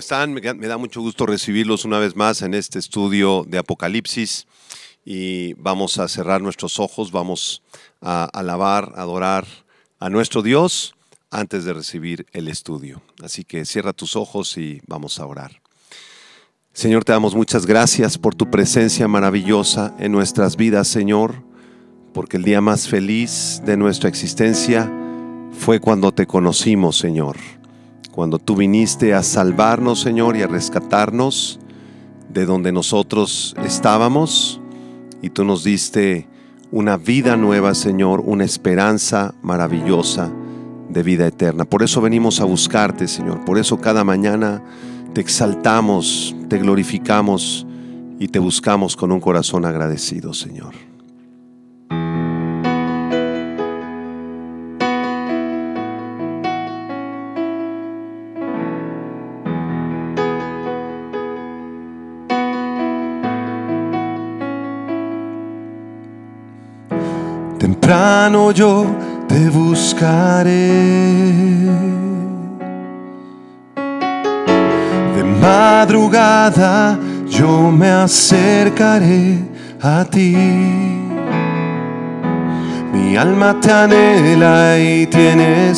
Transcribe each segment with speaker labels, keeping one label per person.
Speaker 1: están? Me, da mucho gusto recibirlos una vez más en este estudio de Apocalipsis y vamos a cerrar nuestros ojos, vamos a alabar, adorar a nuestro Dios antes de recibir el estudio. Así que cierra tus ojos y vamos a orar. Señor, te damos muchas gracias por tu presencia maravillosa en nuestras vidas, Señor, porque el día más feliz de nuestra existencia fue cuando te conocimos, Señor cuando tú viniste a salvarnos, Señor, y a rescatarnos de donde nosotros estábamos, y tú nos diste una vida nueva, Señor, una esperanza maravillosa de vida eterna. Por eso venimos a buscarte, Señor, por eso cada mañana te exaltamos, te glorificamos y te buscamos con un corazón agradecido, Señor.
Speaker 2: yo te buscaré. De madrugada yo me acercaré a ti. Mi alma te anhela y tiene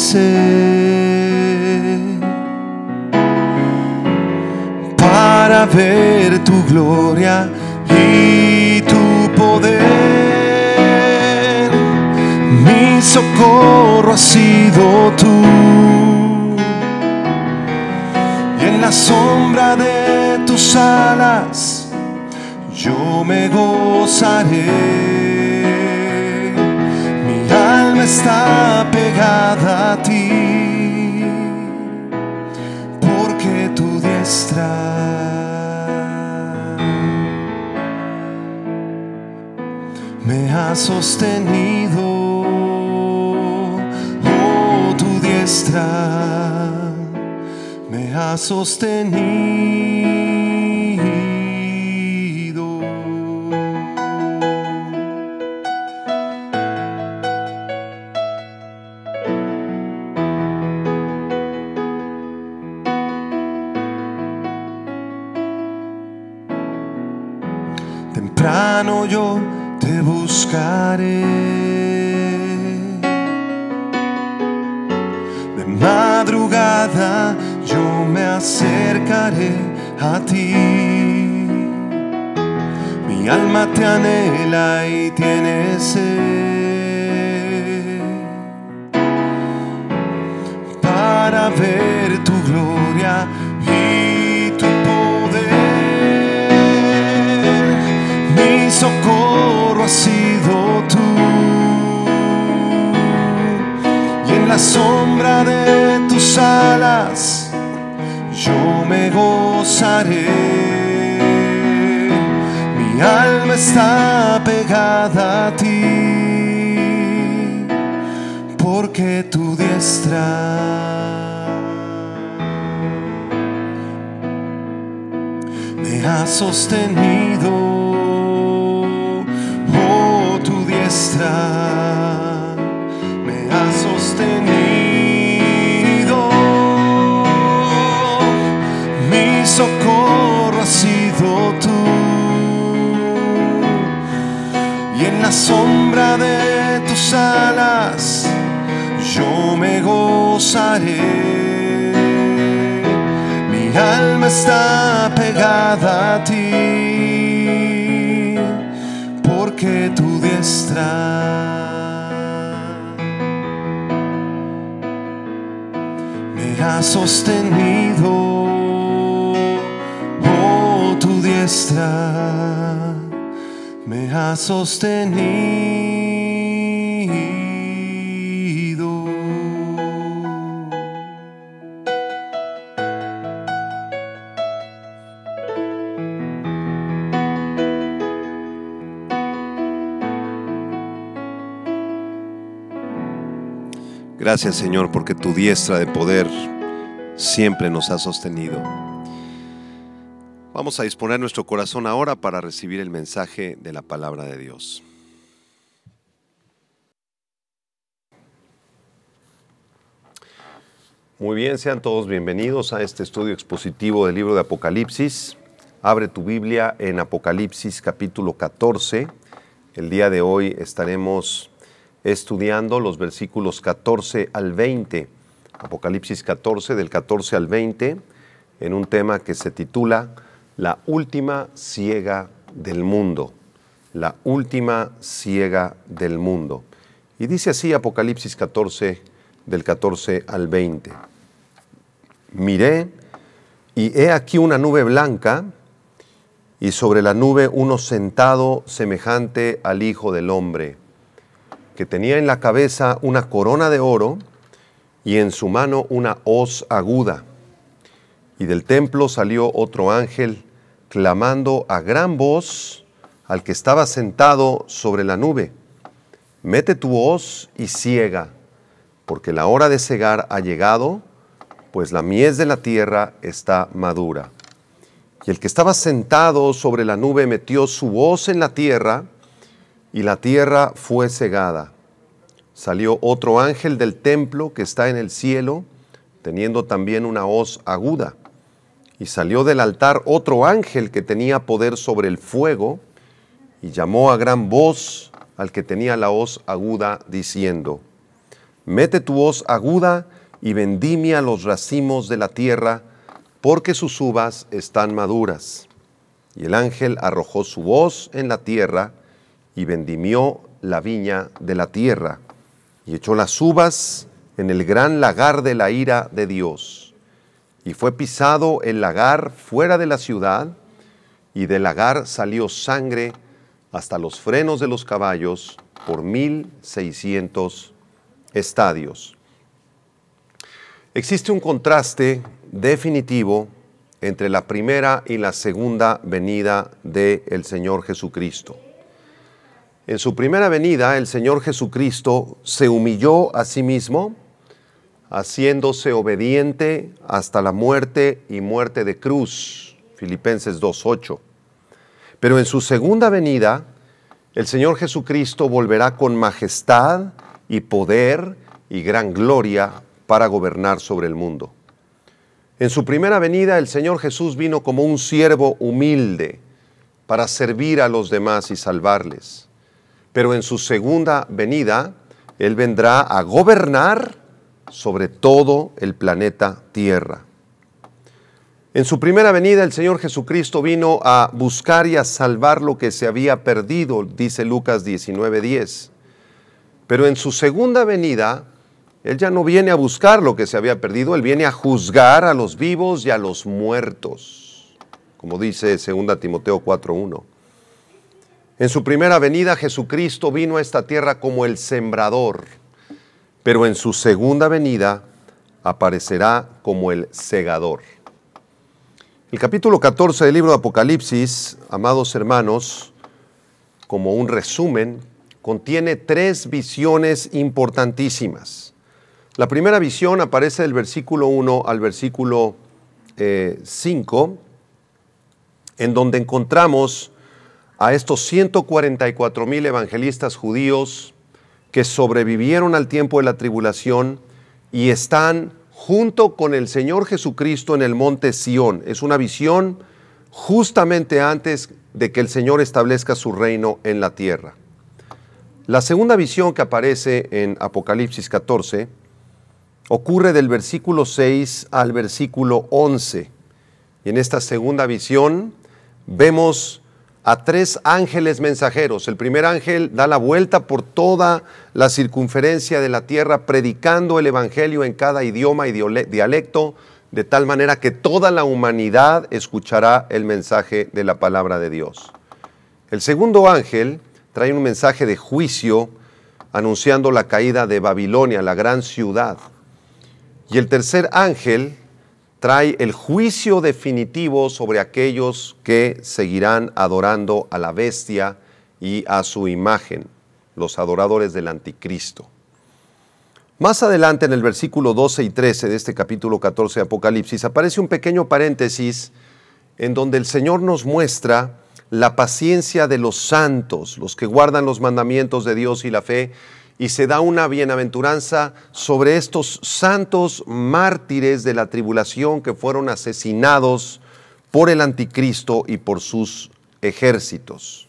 Speaker 2: para ver tu gloria y tu poder. socorro ha sido tú. Y en la sombra de tus alas yo me gozaré. Mi alma está pegada a ti, porque tu diestra me ha sostenido. me ha sostenido. Temprano yo te buscaré. yo me acercaré a ti. Mi alma te anhela y tiene sed para ver tu gloria y tu poder. Mi socorro ha sido tu la sombra de tus alas yo me gozaré. Mi alma está pegada a ti, porque tu diestra me ha sostenido, oh tu diestra. socorro ha sido tú. Y en la sombra de tus alas yo me gozaré. Mi alma está pegada a ti, porque tu diestra me ha sostenido. me ha sostenido.
Speaker 1: Gracias Señor porque tu diestra de poder siempre nos ha sostenido. Vamos a disponer nuestro corazón ahora para recibir el mensaje de la palabra de Dios. Muy bien, sean todos bienvenidos a este estudio expositivo del libro de Apocalipsis. Abre tu Biblia en Apocalipsis capítulo 14. El día de hoy estaremos estudiando los versículos 14 al 20. Apocalipsis 14 del 14 al 20 en un tema que se titula la última ciega del mundo, la última ciega del mundo. Y dice así Apocalipsis 14, del 14 al 20. Miré y he aquí una nube blanca y sobre la nube uno sentado semejante al Hijo del Hombre, que tenía en la cabeza una corona de oro y en su mano una hoz aguda y del templo salió otro ángel, clamando a gran voz al que estaba sentado sobre la nube, mete tu hoz y ciega, porque la hora de cegar ha llegado, pues la mies de la tierra está madura. Y el que estaba sentado sobre la nube metió su hoz en la tierra, y la tierra fue cegada. Salió otro ángel del templo que está en el cielo, teniendo también una hoz aguda y salió del altar otro ángel que tenía poder sobre el fuego y llamó a gran voz al que tenía la hoz aguda, diciendo, Mete tu hoz aguda y vendimia los racimos de la tierra, porque sus uvas están maduras. Y el ángel arrojó su voz en la tierra y vendimió la viña de la tierra, y echó las uvas en el gran lagar de la ira de Dios y fue pisado el lagar fuera de la ciudad, y del lagar salió sangre hasta los frenos de los caballos por mil seiscientos estadios. Existe un contraste definitivo entre la primera y la segunda venida del el Señor Jesucristo. En su primera venida, el Señor Jesucristo se humilló a sí mismo, haciéndose obediente hasta la muerte y muerte de cruz. Filipenses 2.8. Pero en su segunda venida, el Señor Jesucristo volverá con majestad y poder y gran gloria para gobernar sobre el mundo. En su primera venida, el Señor Jesús vino como un siervo humilde para servir a los demás y salvarles. Pero en su segunda venida, Él vendrá a gobernar sobre todo el planeta Tierra. En su primera venida el Señor Jesucristo vino a buscar y a salvar lo que se había perdido, dice Lucas 19:10. Pero en su segunda venida, Él ya no viene a buscar lo que se había perdido, Él viene a juzgar a los vivos y a los muertos, como dice 2 Timoteo 4:1. En su primera venida Jesucristo vino a esta tierra como el sembrador pero en su segunda venida aparecerá como el segador. El capítulo 14 del libro de Apocalipsis, amados hermanos, como un resumen, contiene tres visiones importantísimas. La primera visión aparece del versículo 1 al versículo 5, eh, en donde encontramos a estos 144 mil evangelistas judíos que sobrevivieron al tiempo de la tribulación y están junto con el Señor Jesucristo en el monte Sión. Es una visión justamente antes de que el Señor establezca su reino en la tierra. La segunda visión que aparece en Apocalipsis 14 ocurre del versículo 6 al versículo 11. Y en esta segunda visión vemos a tres ángeles mensajeros. El primer ángel da la vuelta por toda la circunferencia de la tierra, predicando el Evangelio en cada idioma y dialecto, de tal manera que toda la humanidad escuchará el mensaje de la palabra de Dios. El segundo ángel trae un mensaje de juicio anunciando la caída de Babilonia, la gran ciudad. Y el tercer ángel trae el juicio definitivo sobre aquellos que seguirán adorando a la bestia y a su imagen, los adoradores del anticristo. Más adelante en el versículo 12 y 13 de este capítulo 14 de Apocalipsis aparece un pequeño paréntesis en donde el Señor nos muestra la paciencia de los santos, los que guardan los mandamientos de Dios y la fe y se da una bienaventuranza sobre estos santos mártires de la tribulación que fueron asesinados por el anticristo y por sus ejércitos.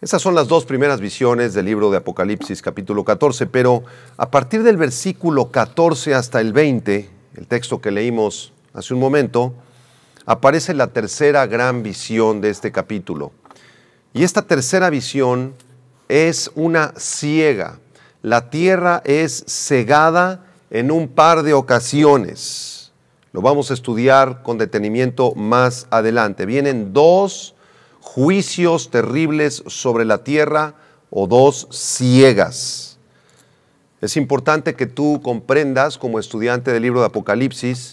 Speaker 1: Esas son las dos primeras visiones del libro de Apocalipsis capítulo 14, pero a partir del versículo 14 hasta el 20, el texto que leímos hace un momento, aparece la tercera gran visión de este capítulo. Y esta tercera visión es una ciega. La tierra es cegada en un par de ocasiones. Lo vamos a estudiar con detenimiento más adelante. Vienen dos juicios terribles sobre la tierra o dos ciegas. Es importante que tú comprendas como estudiante del libro de Apocalipsis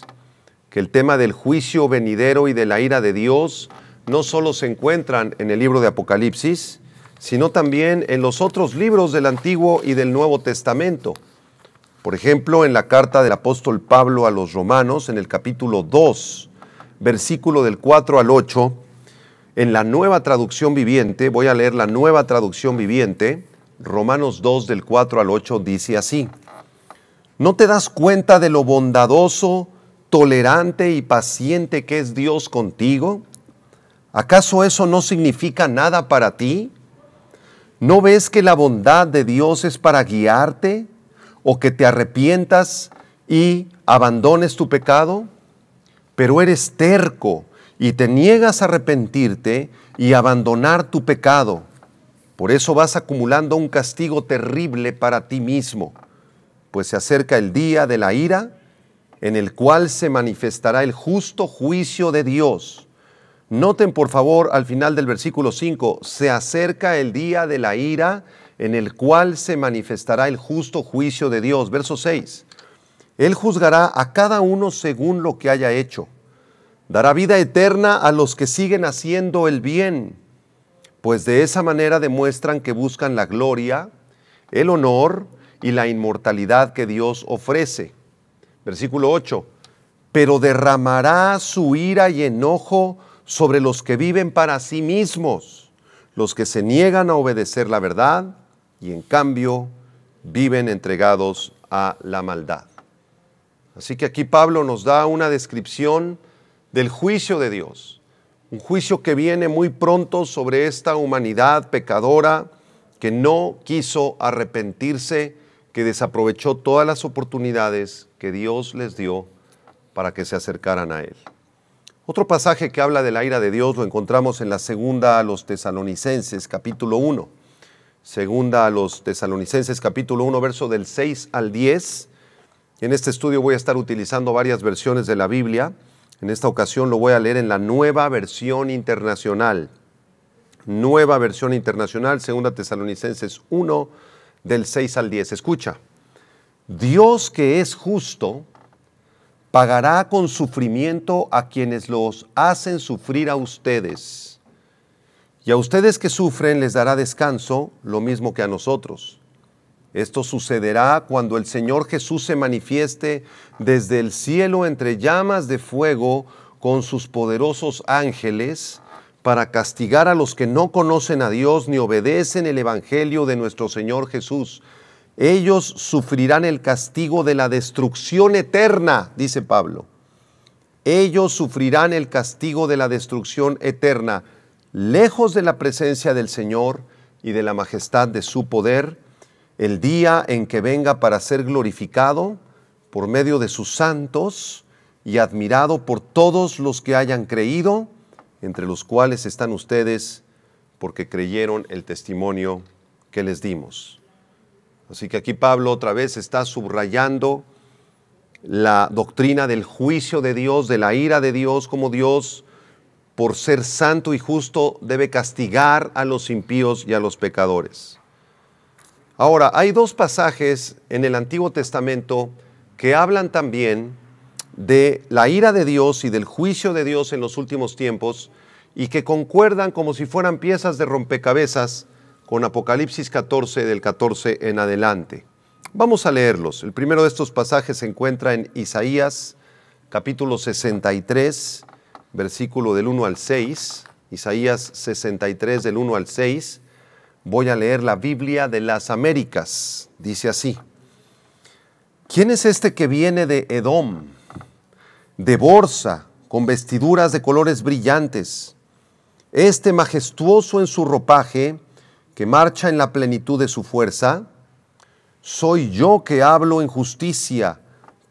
Speaker 1: que el tema del juicio venidero y de la ira de Dios no solo se encuentran en el libro de Apocalipsis, sino también en los otros libros del Antiguo y del Nuevo Testamento. Por ejemplo, en la carta del apóstol Pablo a los romanos, en el capítulo 2, versículo del 4 al 8, en la nueva traducción viviente, voy a leer la nueva traducción viviente, Romanos 2 del 4 al 8 dice así, ¿no te das cuenta de lo bondadoso, tolerante y paciente que es Dios contigo? ¿Acaso eso no significa nada para ti? ¿No ves que la bondad de Dios es para guiarte o que te arrepientas y abandones tu pecado? Pero eres terco y te niegas a arrepentirte y abandonar tu pecado. Por eso vas acumulando un castigo terrible para ti mismo, pues se acerca el día de la ira en el cual se manifestará el justo juicio de Dios Noten por favor al final del versículo 5, se acerca el día de la ira en el cual se manifestará el justo juicio de Dios. Verso 6, Él juzgará a cada uno según lo que haya hecho. Dará vida eterna a los que siguen haciendo el bien, pues de esa manera demuestran que buscan la gloria, el honor y la inmortalidad que Dios ofrece. Versículo 8, pero derramará su ira y enojo sobre los que viven para sí mismos, los que se niegan a obedecer la verdad y en cambio viven entregados a la maldad. Así que aquí Pablo nos da una descripción del juicio de Dios, un juicio que viene muy pronto sobre esta humanidad pecadora que no quiso arrepentirse, que desaprovechó todas las oportunidades que Dios les dio para que se acercaran a Él. Otro pasaje que habla de la ira de Dios lo encontramos en la segunda a los tesalonicenses, capítulo 1. Segunda a los tesalonicenses, capítulo 1, verso del 6 al 10. En este estudio voy a estar utilizando varias versiones de la Biblia. En esta ocasión lo voy a leer en la nueva versión internacional. Nueva versión internacional, segunda tesalonicenses 1, del 6 al 10. Escucha. Dios que es justo, pagará con sufrimiento a quienes los hacen sufrir a ustedes. Y a ustedes que sufren les dará descanso, lo mismo que a nosotros. Esto sucederá cuando el Señor Jesús se manifieste desde el cielo entre llamas de fuego con sus poderosos ángeles para castigar a los que no conocen a Dios ni obedecen el Evangelio de nuestro Señor Jesús ellos sufrirán el castigo de la destrucción eterna, dice Pablo. Ellos sufrirán el castigo de la destrucción eterna, lejos de la presencia del Señor y de la majestad de su poder, el día en que venga para ser glorificado por medio de sus santos y admirado por todos los que hayan creído, entre los cuales están ustedes, porque creyeron el testimonio que les dimos. Así que aquí Pablo otra vez está subrayando la doctrina del juicio de Dios, de la ira de Dios, como Dios, por ser santo y justo, debe castigar a los impíos y a los pecadores. Ahora, hay dos pasajes en el Antiguo Testamento que hablan también de la ira de Dios y del juicio de Dios en los últimos tiempos y que concuerdan como si fueran piezas de rompecabezas con Apocalipsis 14 del 14 en adelante. Vamos a leerlos. El primero de estos pasajes se encuentra en Isaías capítulo 63, versículo del 1 al 6. Isaías 63 del 1 al 6. Voy a leer la Biblia de las Américas. Dice así. ¿Quién es este que viene de Edom, de Borsa, con vestiduras de colores brillantes? Este majestuoso en su ropaje, que marcha en la plenitud de su fuerza, soy yo que hablo en justicia,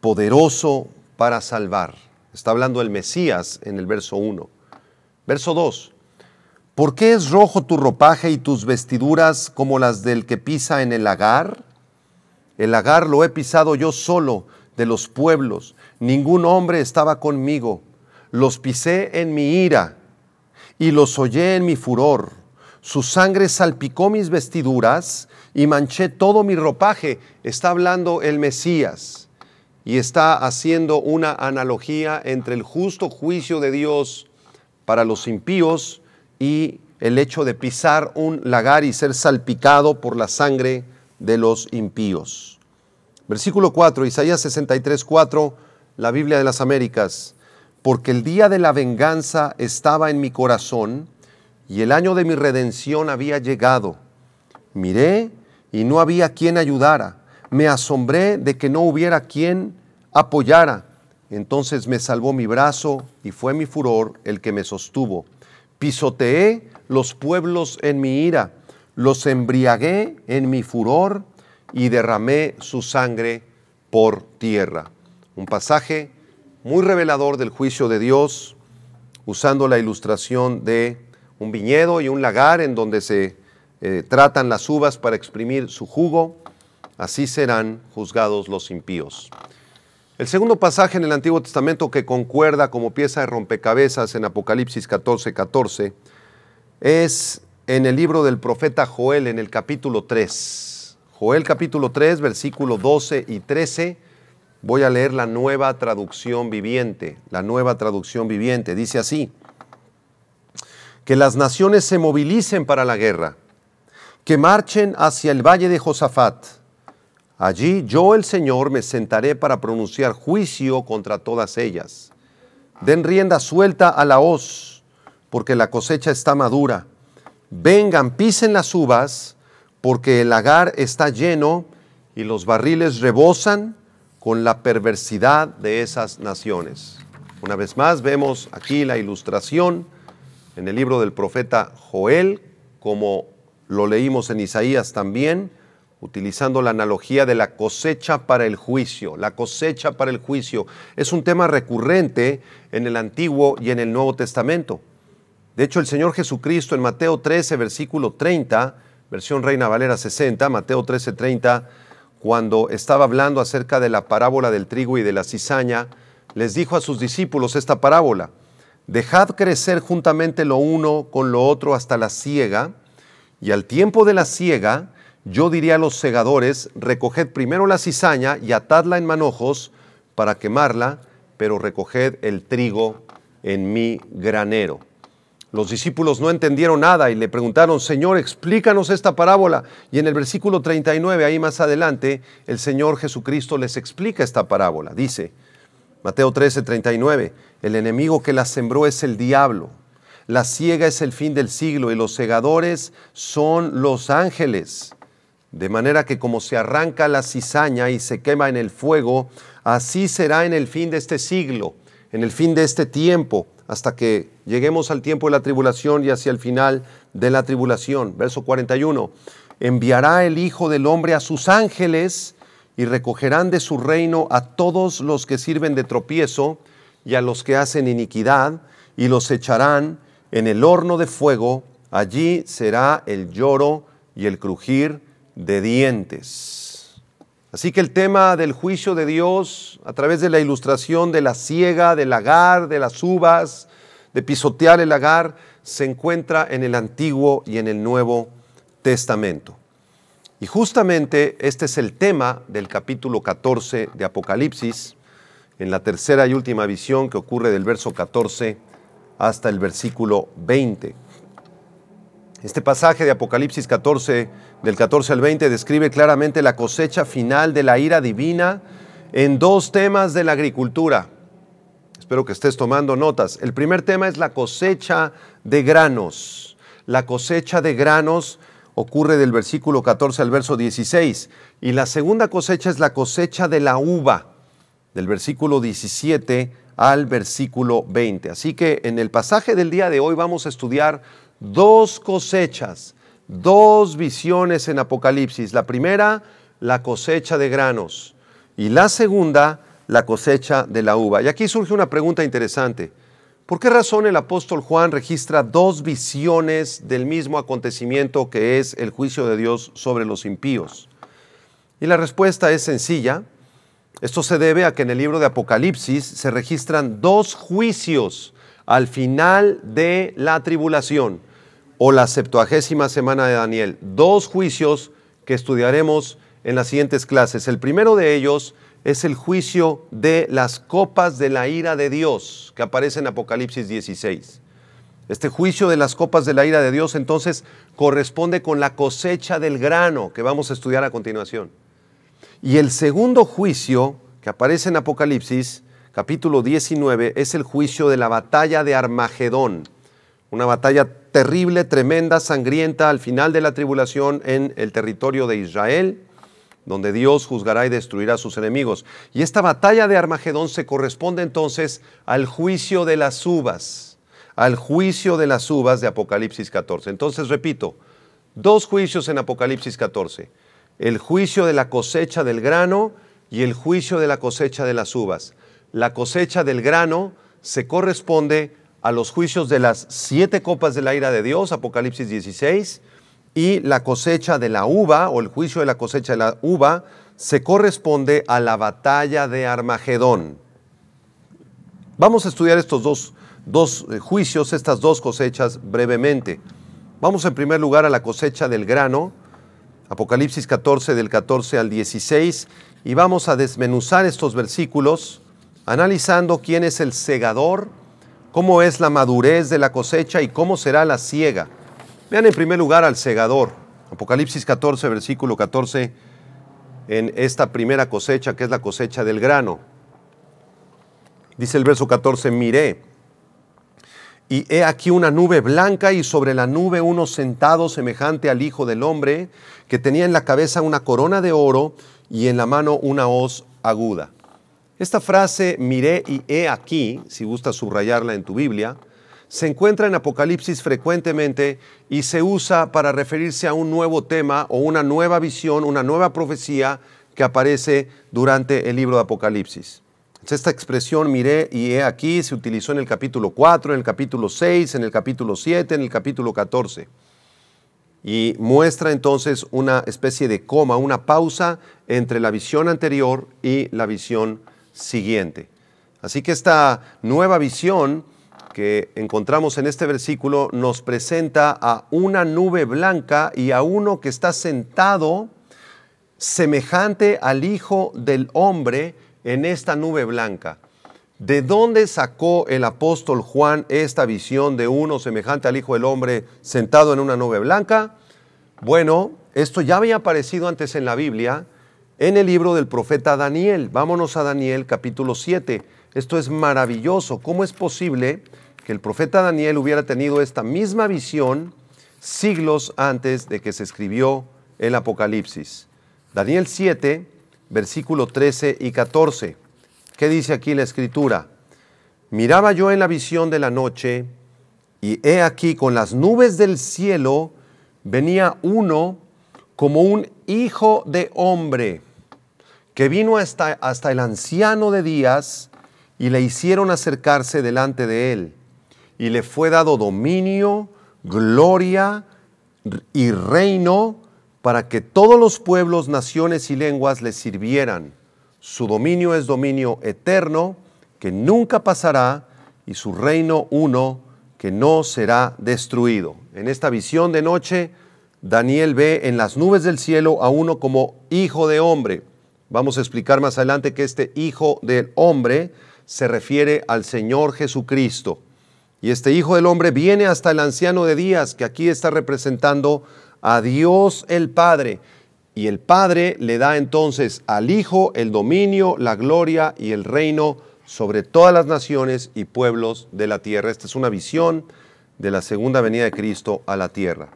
Speaker 1: poderoso para salvar. Está hablando el Mesías en el verso 1. Verso 2. ¿Por qué es rojo tu ropaje y tus vestiduras como las del que pisa en el lagar? El lagar lo he pisado yo solo de los pueblos. Ningún hombre estaba conmigo. Los pisé en mi ira y los hollé en mi furor su sangre salpicó mis vestiduras y manché todo mi ropaje. Está hablando el Mesías y está haciendo una analogía entre el justo juicio de Dios para los impíos y el hecho de pisar un lagar y ser salpicado por la sangre de los impíos. Versículo 4, Isaías 63, 4, la Biblia de las Américas, porque el día de la venganza estaba en mi corazón y el año de mi redención había llegado. Miré y no había quien ayudara. Me asombré de que no hubiera quien apoyara. Entonces me salvó mi brazo y fue mi furor el que me sostuvo. Pisoteé los pueblos en mi ira, los embriagué en mi furor y derramé su sangre por tierra. Un pasaje muy revelador del juicio de Dios usando la ilustración de un viñedo y un lagar en donde se eh, tratan las uvas para exprimir su jugo, así serán juzgados los impíos. El segundo pasaje en el Antiguo Testamento que concuerda como pieza de rompecabezas en Apocalipsis 14, 14, es en el libro del profeta Joel en el capítulo 3. Joel capítulo 3, versículo 12 y 13. Voy a leer la nueva traducción viviente, la nueva traducción viviente. Dice así, que las naciones se movilicen para la guerra, que marchen hacia el valle de Josafat. Allí yo el Señor me sentaré para pronunciar juicio contra todas ellas. Den rienda suelta a la hoz, porque la cosecha está madura. Vengan, pisen las uvas, porque el lagar está lleno y los barriles rebosan con la perversidad de esas naciones. Una vez más vemos aquí la ilustración en el libro del profeta Joel, como lo leímos en Isaías también, utilizando la analogía de la cosecha para el juicio. La cosecha para el juicio es un tema recurrente en el Antiguo y en el Nuevo Testamento. De hecho, el Señor Jesucristo en Mateo 13, versículo 30, versión Reina Valera 60, Mateo 13, 30, cuando estaba hablando acerca de la parábola del trigo y de la cizaña, les dijo a sus discípulos esta parábola. Dejad crecer juntamente lo uno con lo otro hasta la siega, y al tiempo de la siega, yo diría a los segadores, recoged primero la cizaña y atadla en manojos para quemarla, pero recoged el trigo en mi granero. Los discípulos no entendieron nada y le preguntaron, Señor, explícanos esta parábola. Y en el versículo 39, ahí más adelante, el Señor Jesucristo les explica esta parábola. Dice, Mateo 13, 39, el enemigo que la sembró es el diablo. La ciega es el fin del siglo y los segadores son los ángeles. De manera que como se arranca la cizaña y se quema en el fuego, así será en el fin de este siglo, en el fin de este tiempo, hasta que lleguemos al tiempo de la tribulación y hacia el final de la tribulación. Verso 41. Enviará el Hijo del Hombre a sus ángeles y recogerán de su reino a todos los que sirven de tropiezo y a los que hacen iniquidad, y los echarán en el horno de fuego, allí será el lloro y el crujir de dientes. Así que el tema del juicio de Dios a través de la ilustración de la ciega, del lagar, de las uvas, de pisotear el lagar, se encuentra en el Antiguo y en el Nuevo Testamento. Y justamente este es el tema del capítulo 14 de Apocalipsis, en la tercera y última visión que ocurre del verso 14 hasta el versículo 20. Este pasaje de Apocalipsis 14, del 14 al 20, describe claramente la cosecha final de la ira divina en dos temas de la agricultura. Espero que estés tomando notas. El primer tema es la cosecha de granos. La cosecha de granos ocurre del versículo 14 al verso 16. Y la segunda cosecha es la cosecha de la uva del versículo 17 al versículo 20. Así que en el pasaje del día de hoy vamos a estudiar dos cosechas, dos visiones en Apocalipsis. La primera, la cosecha de granos y la segunda, la cosecha de la uva. Y aquí surge una pregunta interesante. ¿Por qué razón el apóstol Juan registra dos visiones del mismo acontecimiento que es el juicio de Dios sobre los impíos? Y la respuesta es sencilla esto se debe a que en el libro de Apocalipsis se registran dos juicios al final de la tribulación o la septuagésima semana de Daniel. Dos juicios que estudiaremos en las siguientes clases. El primero de ellos es el juicio de las copas de la ira de Dios que aparece en Apocalipsis 16. Este juicio de las copas de la ira de Dios entonces corresponde con la cosecha del grano que vamos a estudiar a continuación. Y el segundo juicio que aparece en Apocalipsis, capítulo 19, es el juicio de la batalla de Armagedón. Una batalla terrible, tremenda, sangrienta al final de la tribulación en el territorio de Israel, donde Dios juzgará y destruirá a sus enemigos. Y esta batalla de Armagedón se corresponde entonces al juicio de las uvas, al juicio de las uvas de Apocalipsis 14. Entonces, repito, dos juicios en Apocalipsis 14 el juicio de la cosecha del grano y el juicio de la cosecha de las uvas. La cosecha del grano se corresponde a los juicios de las siete copas de la ira de Dios, Apocalipsis 16, y la cosecha de la uva o el juicio de la cosecha de la uva se corresponde a la batalla de Armagedón. Vamos a estudiar estos dos, dos eh, juicios, estas dos cosechas brevemente. Vamos en primer lugar a la cosecha del grano Apocalipsis 14 del 14 al 16 y vamos a desmenuzar estos versículos analizando quién es el segador, cómo es la madurez de la cosecha y cómo será la ciega. Vean en primer lugar al segador. Apocalipsis 14 versículo 14 en esta primera cosecha que es la cosecha del grano. Dice el verso 14, miré y he aquí una nube blanca y sobre la nube uno sentado semejante al Hijo del Hombre, que tenía en la cabeza una corona de oro y en la mano una hoz aguda. Esta frase, miré y he aquí, si gusta subrayarla en tu Biblia, se encuentra en Apocalipsis frecuentemente y se usa para referirse a un nuevo tema o una nueva visión, una nueva profecía que aparece durante el libro de Apocalipsis. Esta expresión miré y he aquí se utilizó en el capítulo 4, en el capítulo 6, en el capítulo 7, en el capítulo 14. Y muestra entonces una especie de coma, una pausa entre la visión anterior y la visión siguiente. Así que esta nueva visión que encontramos en este versículo nos presenta a una nube blanca y a uno que está sentado semejante al Hijo del Hombre, en esta nube blanca. ¿De dónde sacó el apóstol Juan esta visión de uno semejante al Hijo del Hombre sentado en una nube blanca? Bueno, esto ya había aparecido antes en la Biblia, en el libro del profeta Daniel. Vámonos a Daniel capítulo 7. Esto es maravilloso. ¿Cómo es posible que el profeta Daniel hubiera tenido esta misma visión siglos antes de que se escribió el Apocalipsis? Daniel 7, versículo 13 y 14. ¿Qué dice aquí la escritura? Miraba yo en la visión de la noche y he aquí con las nubes del cielo venía uno como un hijo de hombre que vino hasta, hasta el anciano de días y le hicieron acercarse delante de él y le fue dado dominio, gloria y reino para que todos los pueblos, naciones y lenguas le sirvieran. Su dominio es dominio eterno, que nunca pasará, y su reino uno, que no será destruido. En esta visión de noche, Daniel ve en las nubes del cielo a uno como hijo de hombre. Vamos a explicar más adelante que este hijo del hombre se refiere al Señor Jesucristo. Y este hijo del hombre viene hasta el anciano de días, que aquí está representando a Dios el Padre. Y el Padre le da entonces al Hijo el dominio, la gloria y el reino sobre todas las naciones y pueblos de la tierra. Esta es una visión de la segunda venida de Cristo a la tierra.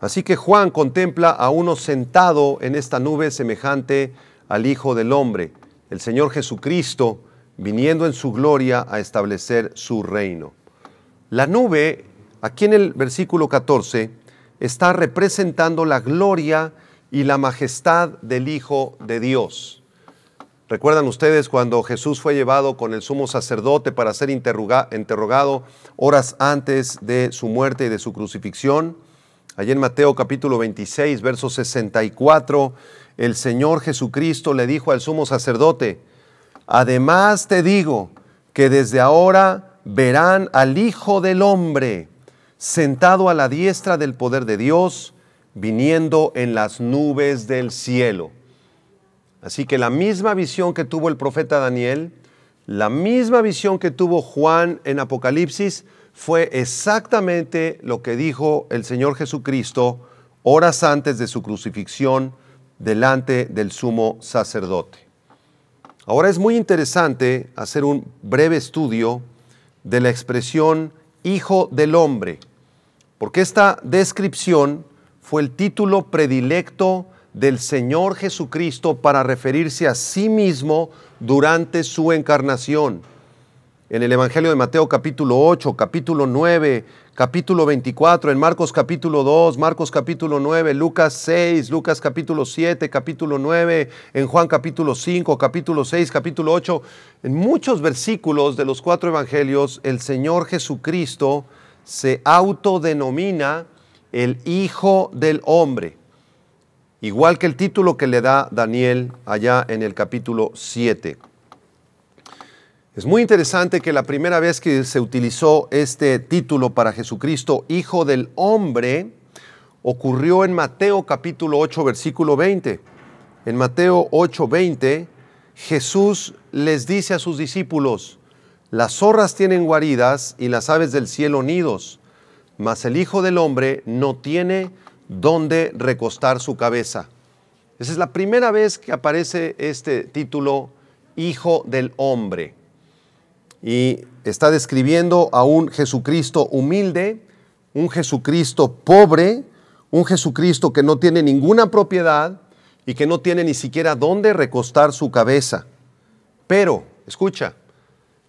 Speaker 1: Así que Juan contempla a uno sentado en esta nube semejante al Hijo del Hombre, el Señor Jesucristo, viniendo en su gloria a establecer su reino. La nube, aquí en el versículo 14, está representando la gloria y la majestad del Hijo de Dios. ¿Recuerdan ustedes cuando Jesús fue llevado con el sumo sacerdote para ser interrogado horas antes de su muerte y de su crucifixión? Allí en Mateo capítulo 26, verso 64, el Señor Jesucristo le dijo al sumo sacerdote, además te digo que desde ahora verán al Hijo del Hombre sentado a la diestra del poder de Dios, viniendo en las nubes del cielo. Así que la misma visión que tuvo el profeta Daniel, la misma visión que tuvo Juan en Apocalipsis, fue exactamente lo que dijo el Señor Jesucristo horas antes de su crucifixión delante del sumo sacerdote. Ahora es muy interesante hacer un breve estudio de la expresión Hijo del Hombre porque esta descripción fue el título predilecto del Señor Jesucristo para referirse a sí mismo durante su encarnación. En el Evangelio de Mateo capítulo 8, capítulo 9, capítulo 24, en Marcos capítulo 2, Marcos capítulo 9, Lucas 6, Lucas capítulo 7, capítulo 9, en Juan capítulo 5, capítulo 6, capítulo 8, en muchos versículos de los cuatro evangelios, el Señor Jesucristo se autodenomina el Hijo del Hombre, igual que el título que le da Daniel allá en el capítulo 7. Es muy interesante que la primera vez que se utilizó este título para Jesucristo, Hijo del Hombre, ocurrió en Mateo capítulo 8, versículo 20. En Mateo 8, 20, Jesús les dice a sus discípulos, las zorras tienen guaridas y las aves del cielo nidos, mas el Hijo del Hombre no tiene dónde recostar su cabeza. Esa es la primera vez que aparece este título, Hijo del Hombre. Y está describiendo a un Jesucristo humilde, un Jesucristo pobre, un Jesucristo que no tiene ninguna propiedad y que no tiene ni siquiera dónde recostar su cabeza. Pero, escucha,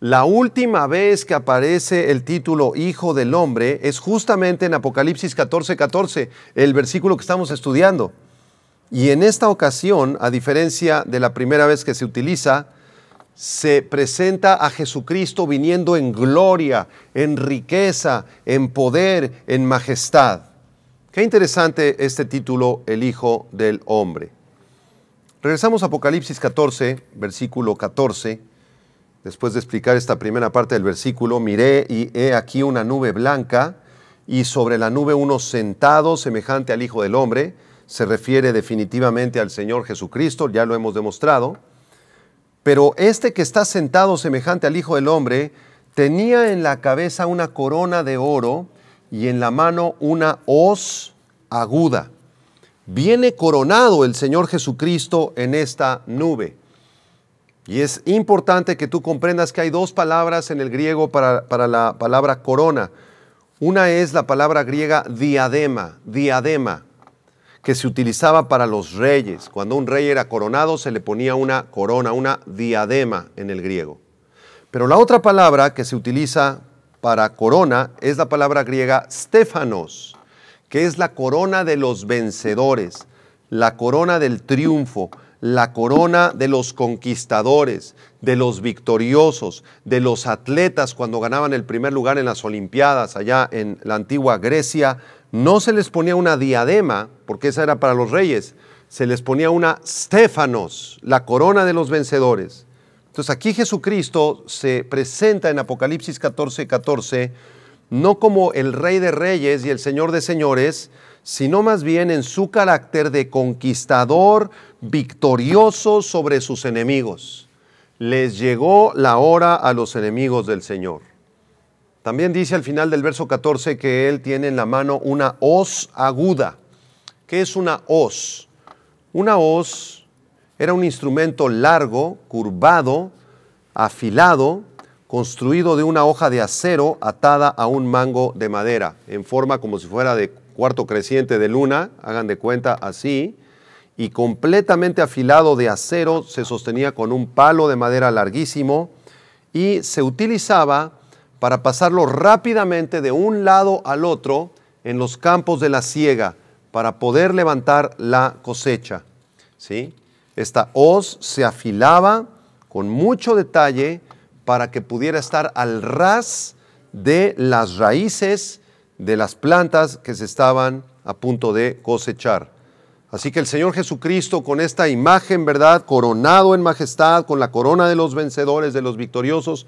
Speaker 1: la última vez que aparece el título Hijo del Hombre es justamente en Apocalipsis 14, 14, el versículo que estamos estudiando. Y en esta ocasión, a diferencia de la primera vez que se utiliza, se presenta a Jesucristo viniendo en gloria, en riqueza, en poder, en majestad. Qué interesante este título, El Hijo del Hombre. Regresamos a Apocalipsis 14, versículo 14 Después de explicar esta primera parte del versículo, miré y he aquí una nube blanca y sobre la nube uno sentado semejante al Hijo del Hombre. Se refiere definitivamente al Señor Jesucristo, ya lo hemos demostrado. Pero este que está sentado semejante al Hijo del Hombre tenía en la cabeza una corona de oro y en la mano una hoz aguda. Viene coronado el Señor Jesucristo en esta nube. Y es importante que tú comprendas que hay dos palabras en el griego para, para la palabra corona. Una es la palabra griega diadema, diadema, que se utilizaba para los reyes. Cuando un rey era coronado se le ponía una corona, una diadema en el griego. Pero la otra palabra que se utiliza para corona es la palabra griega Stefanos, que es la corona de los vencedores, la corona del triunfo, la corona de los conquistadores, de los victoriosos, de los atletas cuando ganaban el primer lugar en las Olimpiadas allá en la antigua Grecia, no se les ponía una diadema, porque esa era para los reyes, se les ponía una Stefanos, la corona de los vencedores. Entonces aquí Jesucristo se presenta en Apocalipsis 14,14, no como el rey de reyes y el señor de señores, sino más bien en su carácter de conquistador victorioso sobre sus enemigos. Les llegó la hora a los enemigos del Señor. También dice al final del verso 14 que él tiene en la mano una hoz aguda. ¿Qué es una hoz? Una hoz era un instrumento largo, curvado, afilado, construido de una hoja de acero atada a un mango de madera, en forma como si fuera de cuarto creciente de luna, hagan de cuenta así, y completamente afilado de acero, se sostenía con un palo de madera larguísimo y se utilizaba para pasarlo rápidamente de un lado al otro en los campos de la siega para poder levantar la cosecha. ¿sí? Esta hoz se afilaba con mucho detalle para que pudiera estar al ras de las raíces de las plantas que se estaban a punto de cosechar. Así que el Señor Jesucristo con esta imagen, ¿verdad? Coronado en majestad, con la corona de los vencedores, de los victoriosos,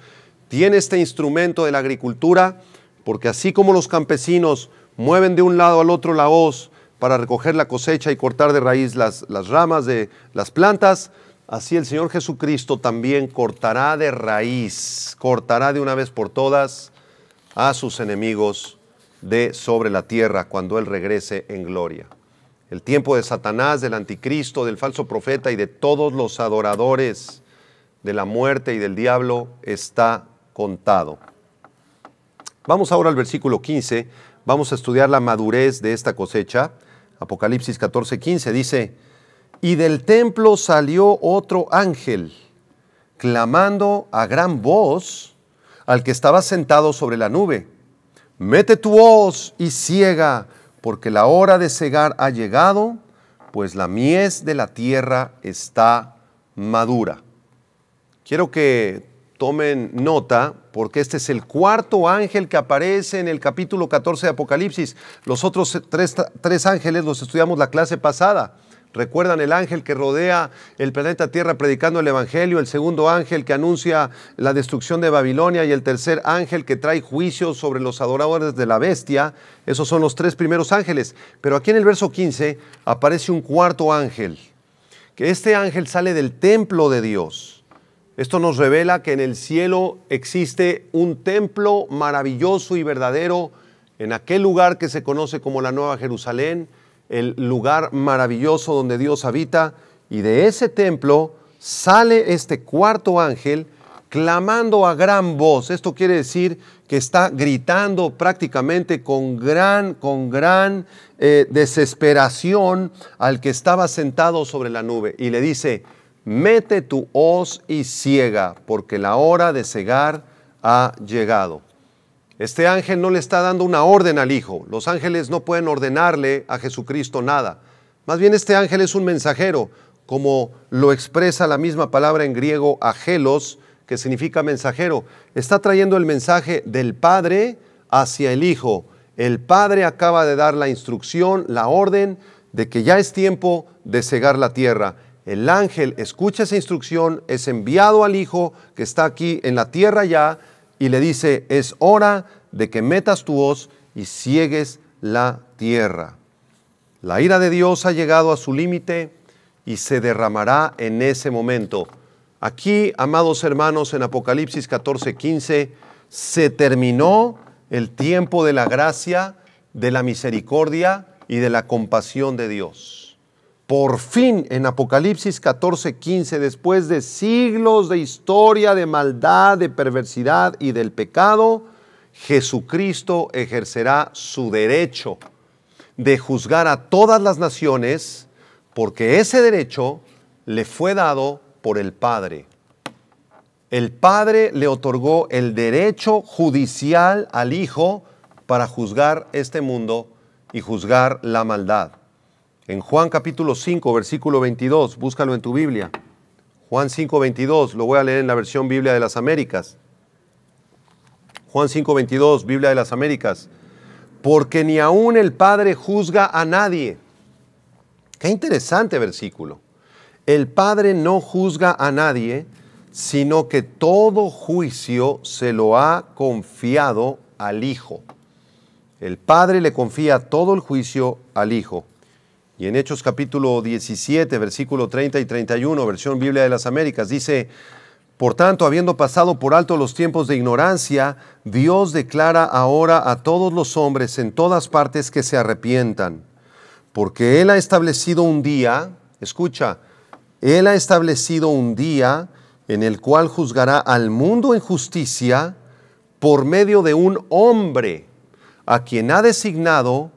Speaker 1: tiene este instrumento de la agricultura, porque así como los campesinos mueven de un lado al otro la hoz para recoger la cosecha y cortar de raíz las, las ramas de las plantas, así el Señor Jesucristo también cortará de raíz, cortará de una vez por todas a sus enemigos de sobre la tierra cuando Él regrese en gloria. El tiempo de Satanás, del anticristo, del falso profeta y de todos los adoradores de la muerte y del diablo está contado. Vamos ahora al versículo 15. Vamos a estudiar la madurez de esta cosecha. Apocalipsis 14, 15 dice, y del templo salió otro ángel, clamando a gran voz al que estaba sentado sobre la nube mete tu voz y ciega, porque la hora de cegar ha llegado, pues la mies de la tierra está madura. Quiero que tomen nota, porque este es el cuarto ángel que aparece en el capítulo 14 de Apocalipsis. Los otros tres ángeles los estudiamos la clase pasada. Recuerdan el ángel que rodea el planeta Tierra predicando el Evangelio, el segundo ángel que anuncia la destrucción de Babilonia y el tercer ángel que trae juicio sobre los adoradores de la bestia. Esos son los tres primeros ángeles. Pero aquí en el verso 15 aparece un cuarto ángel, que este ángel sale del templo de Dios. Esto nos revela que en el cielo existe un templo maravilloso y verdadero en aquel lugar que se conoce como la Nueva Jerusalén el lugar maravilloso donde Dios habita, y de ese templo sale este cuarto ángel clamando a gran voz. Esto quiere decir que está gritando prácticamente con gran, con gran eh, desesperación al que estaba sentado sobre la nube y le dice, mete tu hoz y ciega, porque la hora de cegar ha llegado. Este ángel no le está dando una orden al Hijo. Los ángeles no pueden ordenarle a Jesucristo nada. Más bien este ángel es un mensajero, como lo expresa la misma palabra en griego agelos, que significa mensajero. Está trayendo el mensaje del Padre hacia el Hijo. El Padre acaba de dar la instrucción, la orden de que ya es tiempo de cegar la tierra. El ángel escucha esa instrucción, es enviado al Hijo que está aquí en la tierra ya y le dice, es hora de que metas tu voz y ciegues la tierra. La ira de Dios ha llegado a su límite y se derramará en ese momento. Aquí, amados hermanos, en Apocalipsis 14:15, se terminó el tiempo de la gracia, de la misericordia y de la compasión de Dios. Por fin en Apocalipsis 14, 15, después de siglos de historia de maldad, de perversidad y del pecado, Jesucristo ejercerá su derecho de juzgar a todas las naciones, porque ese derecho le fue dado por el Padre. El Padre le otorgó el derecho judicial al Hijo para juzgar este mundo y juzgar la maldad. En Juan capítulo 5, versículo 22, búscalo en tu Biblia. Juan 5, 22, lo voy a leer en la versión Biblia de las Américas. Juan 5, 22, Biblia de las Américas. Porque ni aún el Padre juzga a nadie. Qué interesante versículo. El Padre no juzga a nadie, sino que todo juicio se lo ha confiado al Hijo. El Padre le confía todo el juicio al Hijo. Y en Hechos capítulo 17, versículo 30 y 31, versión Biblia de las Américas, dice, Por tanto, habiendo pasado por alto los tiempos de ignorancia, Dios declara ahora a todos los hombres en todas partes que se arrepientan, porque Él ha establecido un día, escucha, Él ha establecido un día en el cual juzgará al mundo en justicia por medio de un hombre a quien ha designado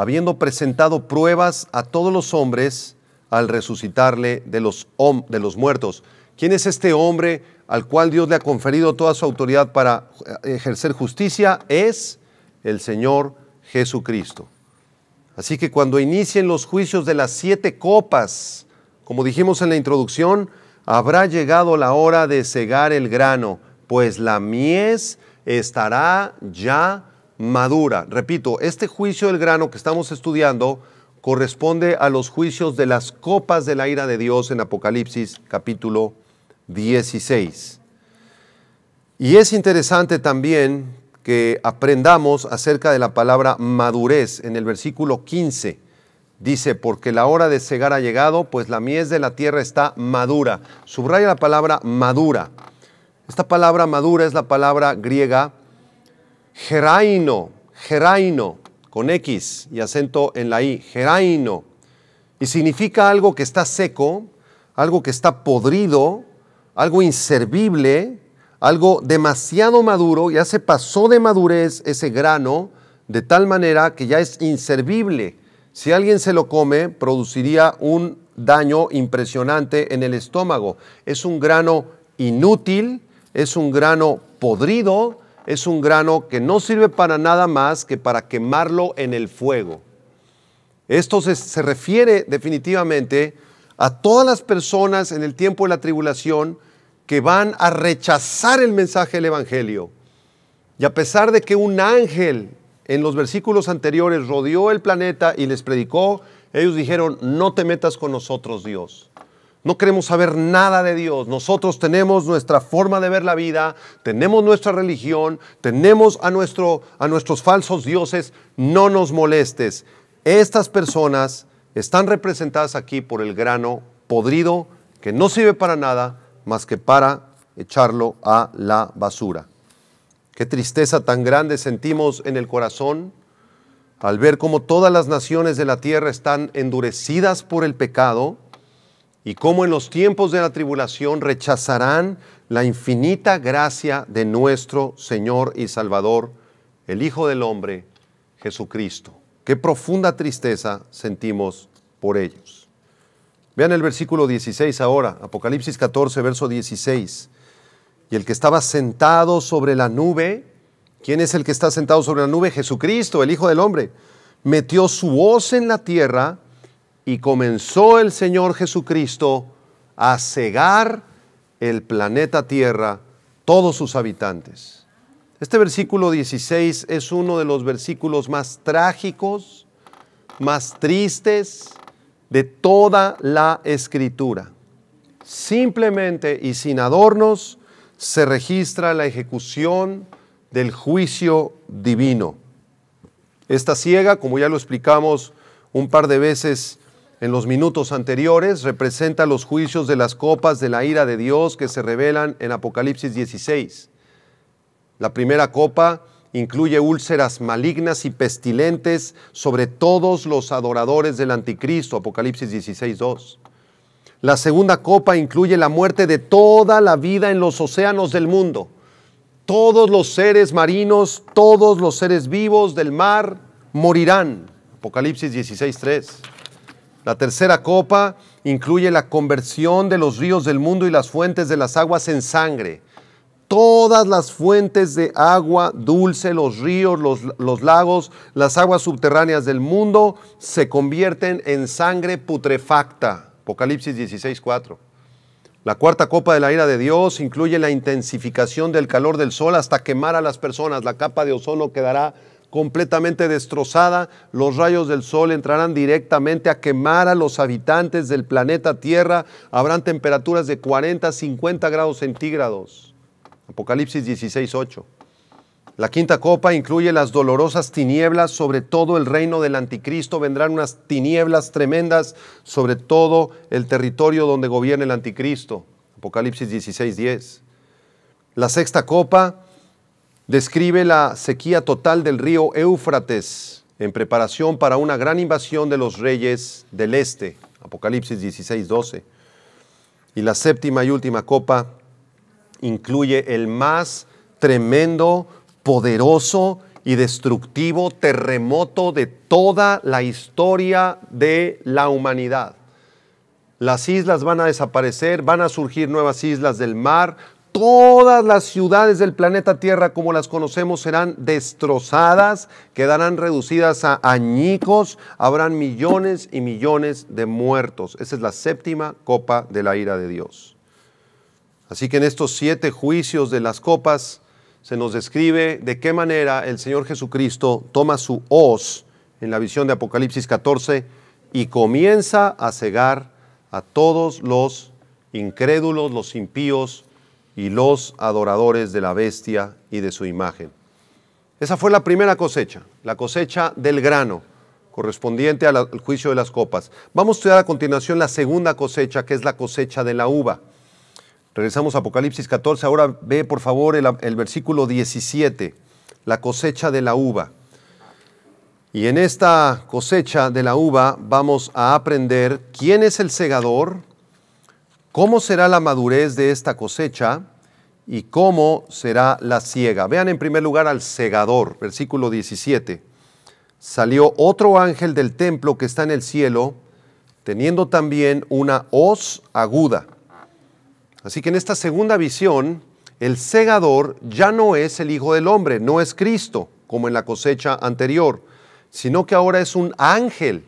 Speaker 1: habiendo presentado pruebas a todos los hombres al resucitarle de los, de los muertos. ¿Quién es este hombre al cual Dios le ha conferido toda su autoridad para eh, ejercer justicia? Es el Señor Jesucristo. Así que cuando inicien los juicios de las siete copas, como dijimos en la introducción, habrá llegado la hora de cegar el grano, pues la mies estará ya madura. Repito, este juicio del grano que estamos estudiando corresponde a los juicios de las copas de la ira de Dios en Apocalipsis capítulo 16. Y es interesante también que aprendamos acerca de la palabra madurez en el versículo 15. Dice, porque la hora de cegar ha llegado, pues la mies de la tierra está madura. Subraya la palabra madura. Esta palabra madura es la palabra griega Geraino, Geraino, con X y acento en la I, Geraino. Y significa algo que está seco, algo que está podrido, algo inservible, algo demasiado maduro, ya se pasó de madurez ese grano de tal manera que ya es inservible. Si alguien se lo come, produciría un daño impresionante en el estómago. Es un grano inútil, es un grano podrido, es un grano que no sirve para nada más que para quemarlo en el fuego. Esto se, refiere definitivamente a todas las personas en el tiempo de la tribulación que van a rechazar el mensaje del Evangelio. Y a pesar de que un ángel en los versículos anteriores rodeó el planeta y les predicó, ellos dijeron, no te metas con nosotros, Dios. No queremos saber nada de Dios. Nosotros tenemos nuestra forma de ver la vida, tenemos nuestra religión, tenemos a, nuestro, a nuestros falsos dioses. No nos molestes. Estas personas están representadas aquí por el grano podrido que no sirve para nada más que para echarlo a la basura. Qué tristeza tan grande sentimos en el corazón al ver cómo todas las naciones de la tierra están endurecidas por el pecado y cómo en los tiempos de la tribulación rechazarán la infinita gracia de nuestro Señor y Salvador, el Hijo del Hombre, Jesucristo. Qué profunda tristeza sentimos por ellos. Vean el versículo 16 ahora, Apocalipsis 14, verso 16. Y el que estaba sentado sobre la nube, ¿quién es el que está sentado sobre la nube? Jesucristo, el Hijo del Hombre. Metió su voz en la tierra y comenzó el Señor Jesucristo a cegar el planeta Tierra, todos sus habitantes. Este versículo 16 es uno de los versículos más trágicos, más tristes de toda la escritura. Simplemente y sin adornos se registra la ejecución del juicio divino. Esta ciega, como ya lo explicamos un par de veces, en los minutos anteriores representa los juicios de las copas de la ira de Dios que se revelan en Apocalipsis 16. La primera copa incluye úlceras malignas y pestilentes sobre todos los adoradores del anticristo, Apocalipsis 16.2. La segunda copa incluye la muerte de toda la vida en los océanos del mundo, todos los seres marinos, todos los seres vivos del mar morirán, Apocalipsis 16.3. La tercera copa incluye la conversión de los ríos del mundo y las fuentes de las aguas en sangre. Todas las fuentes de agua dulce, los ríos, los, lagos, las aguas subterráneas del mundo se convierten en sangre putrefacta. Apocalipsis 16:4. La cuarta copa de la ira de Dios incluye la intensificación del calor del sol hasta quemar a las personas. La capa de ozono quedará completamente destrozada, los rayos del sol entrarán directamente a quemar a los habitantes del planeta Tierra, habrán temperaturas de 40 a 50 grados centígrados. Apocalipsis 16, 8. La quinta copa incluye las dolorosas tinieblas sobre todo el reino del anticristo. Vendrán unas tinieblas tremendas sobre todo el territorio donde gobierna el anticristo. Apocalipsis 16, 10. La sexta copa describe la sequía total del río Éufrates en preparación para una gran invasión de los reyes del este, Apocalipsis 12. Y la séptima y última copa incluye el más tremendo, poderoso y destructivo terremoto de toda la historia de la humanidad. Las islas van a desaparecer, van a surgir nuevas islas del mar, Todas las ciudades del planeta Tierra como las conocemos serán destrozadas, quedarán reducidas a añicos, habrán millones y millones de muertos. Esa es la séptima copa de la ira de Dios. Así que en estos siete juicios de las copas se nos describe de qué manera el Señor Jesucristo toma su hoz en la visión de Apocalipsis 14 y comienza a cegar a todos los incrédulos, los impíos, y los adoradores de la bestia y de su imagen. Esa fue la primera cosecha, la cosecha del grano, correspondiente al, juicio de las copas. Vamos a estudiar a continuación la segunda cosecha, que es la cosecha de la uva. Regresamos a Apocalipsis 14, ahora ve por favor el, el versículo 17, la cosecha de la uva. Y en esta cosecha de la uva vamos a aprender quién es el segador, cómo será la madurez de esta cosecha y cómo será la ciega. Vean en primer lugar al segador, versículo 17. Salió otro ángel del templo que está en el cielo, teniendo también una hoz aguda. Así que en esta segunda visión, el segador ya no es el Hijo del Hombre, no es Cristo, como en la cosecha anterior, sino que ahora es un ángel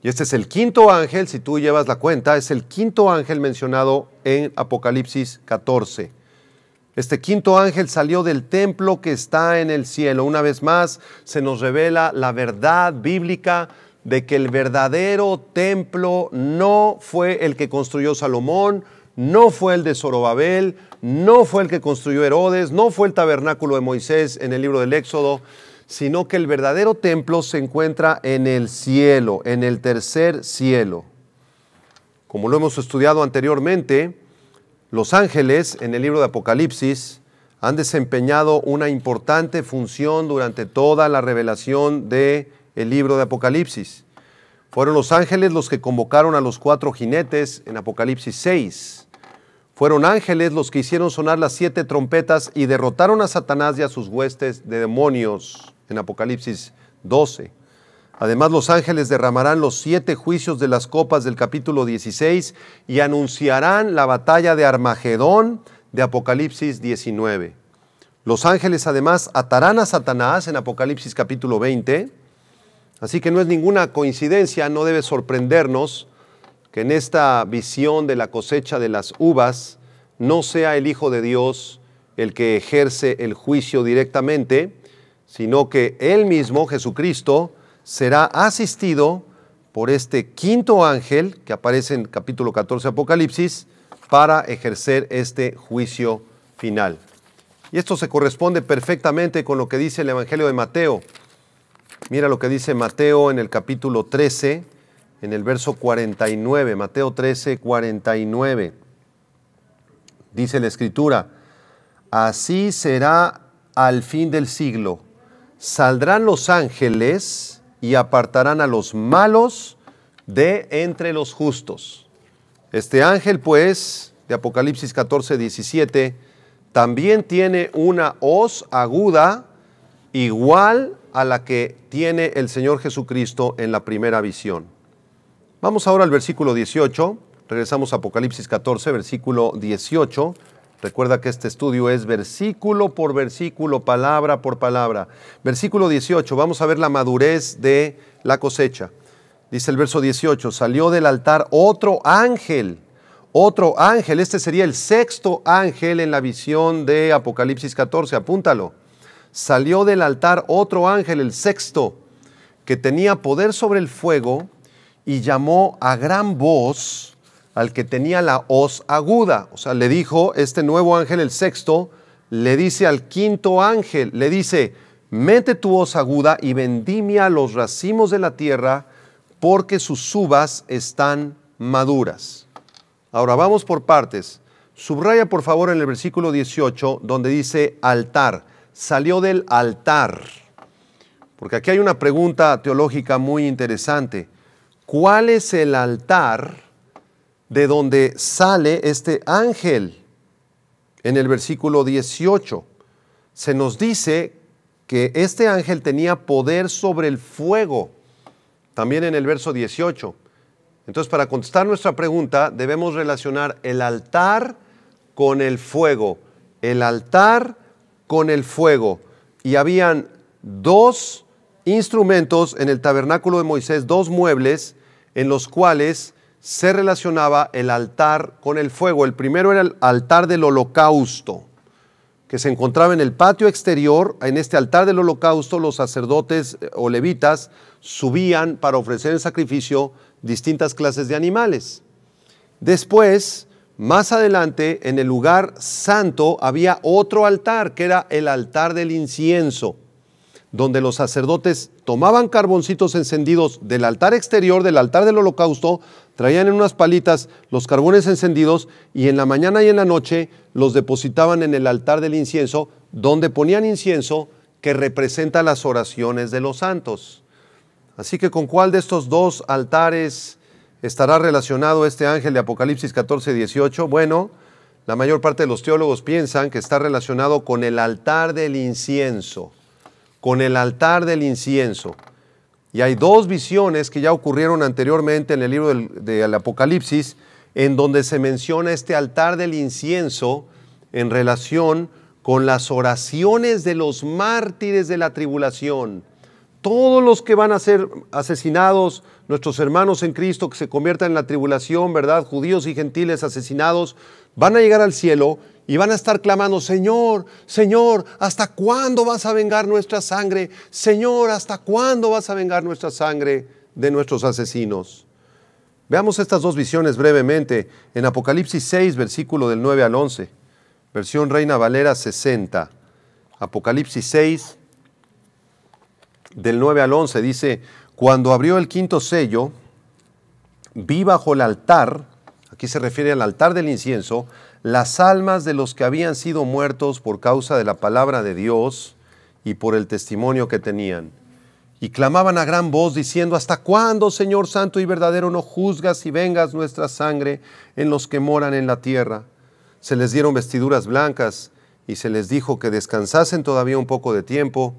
Speaker 1: y este es el quinto ángel, si tú llevas la cuenta, es el quinto ángel mencionado en Apocalipsis 14. Este quinto ángel salió del templo que está en el cielo. Una vez más se nos revela la verdad bíblica de que el verdadero templo no fue el que construyó Salomón, no fue el de Zorobabel, no fue el que construyó Herodes, no fue el tabernáculo de Moisés en el libro del Éxodo, sino que el verdadero templo se encuentra en el cielo, en el tercer cielo. Como lo hemos estudiado anteriormente, los ángeles en el libro de Apocalipsis han desempeñado una importante función durante toda la revelación del el libro de Apocalipsis. Fueron los ángeles los que convocaron a los cuatro jinetes en Apocalipsis 6. Fueron ángeles los que hicieron sonar las siete trompetas y derrotaron a Satanás y a sus huestes de demonios en Apocalipsis 12. Además, los ángeles derramarán los siete juicios de las copas del capítulo 16 y anunciarán la batalla de Armagedón de Apocalipsis 19. Los ángeles además atarán a Satanás en Apocalipsis capítulo 20. Así que no es ninguna coincidencia, no debe sorprendernos que en esta visión de la cosecha de las uvas no sea el Hijo de Dios el que ejerce el juicio directamente, sino que Él mismo, Jesucristo, será asistido por este quinto ángel que aparece en capítulo 14 de Apocalipsis para ejercer este juicio final. Y esto se corresponde perfectamente con lo que dice el Evangelio de Mateo. Mira lo que dice Mateo en el capítulo 13, en el verso 49, Mateo 13, 49. Dice la Escritura, así será al fin del siglo saldrán los ángeles y apartarán a los malos de entre los justos. Este ángel, pues, de Apocalipsis 14, 17, también tiene una hoz aguda igual a la que tiene el Señor Jesucristo en la primera visión. Vamos ahora al versículo 18, regresamos a Apocalipsis 14, versículo 18. Recuerda que este estudio es versículo por versículo, palabra por palabra. Versículo 18, vamos a ver la madurez de la cosecha. Dice el verso 18, salió del altar otro ángel, otro ángel, este sería el sexto ángel en la visión de Apocalipsis 14, apúntalo. Salió del altar otro ángel, el sexto, que tenía poder sobre el fuego y llamó a gran voz al que tenía la hoz aguda. O sea, le dijo este nuevo ángel, el sexto, le dice al quinto ángel, le dice, mete tu hoz aguda y vendimia los racimos de la tierra, porque sus uvas están maduras. Ahora vamos por partes. Subraya por favor en el versículo 18 donde dice altar. Salió del altar. Porque aquí hay una pregunta teológica muy interesante. ¿Cuál es el altar de donde sale este ángel. En el versículo 18 se nos dice que este ángel tenía poder sobre el fuego, también en el verso 18. Entonces, para contestar nuestra pregunta, debemos relacionar el altar con el fuego, el altar con el fuego. Y habían dos instrumentos en el tabernáculo de Moisés, dos muebles en los cuales se relacionaba el altar con el fuego. El primero era el altar del holocausto, que se encontraba en el patio exterior. En este altar del holocausto los sacerdotes eh, o levitas subían para ofrecer en sacrificio distintas clases de animales. Después, más adelante, en el lugar santo había otro altar, que era el altar del incienso, donde los sacerdotes tomaban carboncitos encendidos del altar exterior, del altar del holocausto, Traían en unas palitas los carbones encendidos y en la mañana y en la noche los depositaban en el altar del incienso, donde ponían incienso que representa las oraciones de los santos. Así que con cuál de estos dos altares estará relacionado este ángel de Apocalipsis 14, 18? Bueno, la mayor parte de los teólogos piensan que está relacionado con el altar del incienso, con el altar del incienso. Y hay dos visiones que ya ocurrieron anteriormente en el libro del, Apocalipsis, en donde se menciona este altar del incienso en relación con las oraciones de los mártires de la tribulación. Todos los que van a ser asesinados, nuestros hermanos en Cristo que se conviertan en la tribulación, ¿verdad? Judíos y gentiles asesinados, van a llegar al cielo y van a estar clamando, Señor, Señor, ¿hasta cuándo vas a vengar nuestra sangre? Señor, ¿hasta cuándo vas a vengar nuestra sangre de nuestros asesinos? Veamos estas dos visiones brevemente en Apocalipsis 6, versículo del 9 al 11, versión Reina Valera 60. Apocalipsis 6, del 9 al 11, dice, cuando abrió el quinto sello, vi bajo el altar, aquí se refiere al altar del incienso, las almas de los que habían sido muertos por causa de la palabra de Dios y por el testimonio que tenían. Y clamaban a gran voz diciendo, ¿hasta cuándo, Señor Santo y verdadero, no juzgas y vengas nuestra sangre en los que moran en la tierra? Se les dieron vestiduras blancas y se les dijo que descansasen todavía un poco de tiempo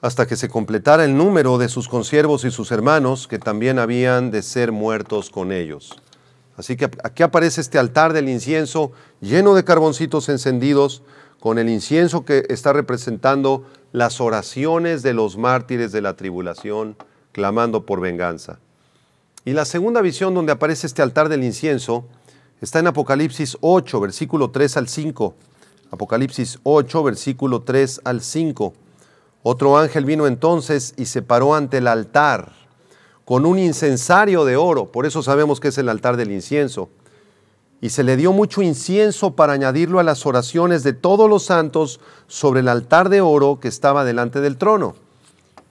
Speaker 1: hasta que se completara el número de sus consiervos y sus hermanos que también habían de ser muertos con ellos. Así que aquí aparece este altar del incienso lleno de carboncitos encendidos, con el incienso que está representando las oraciones de los mártires de la tribulación, clamando por venganza. Y la segunda visión donde aparece este altar del incienso está en Apocalipsis 8, versículo 3 al 5. Apocalipsis 8, versículo 3 al 5. Otro ángel vino entonces y se paró ante el altar con un incensario de oro, por eso sabemos que es el altar del incienso. Y se le dio mucho incienso para añadirlo a las oraciones de todos los santos sobre el altar de oro que estaba delante del trono.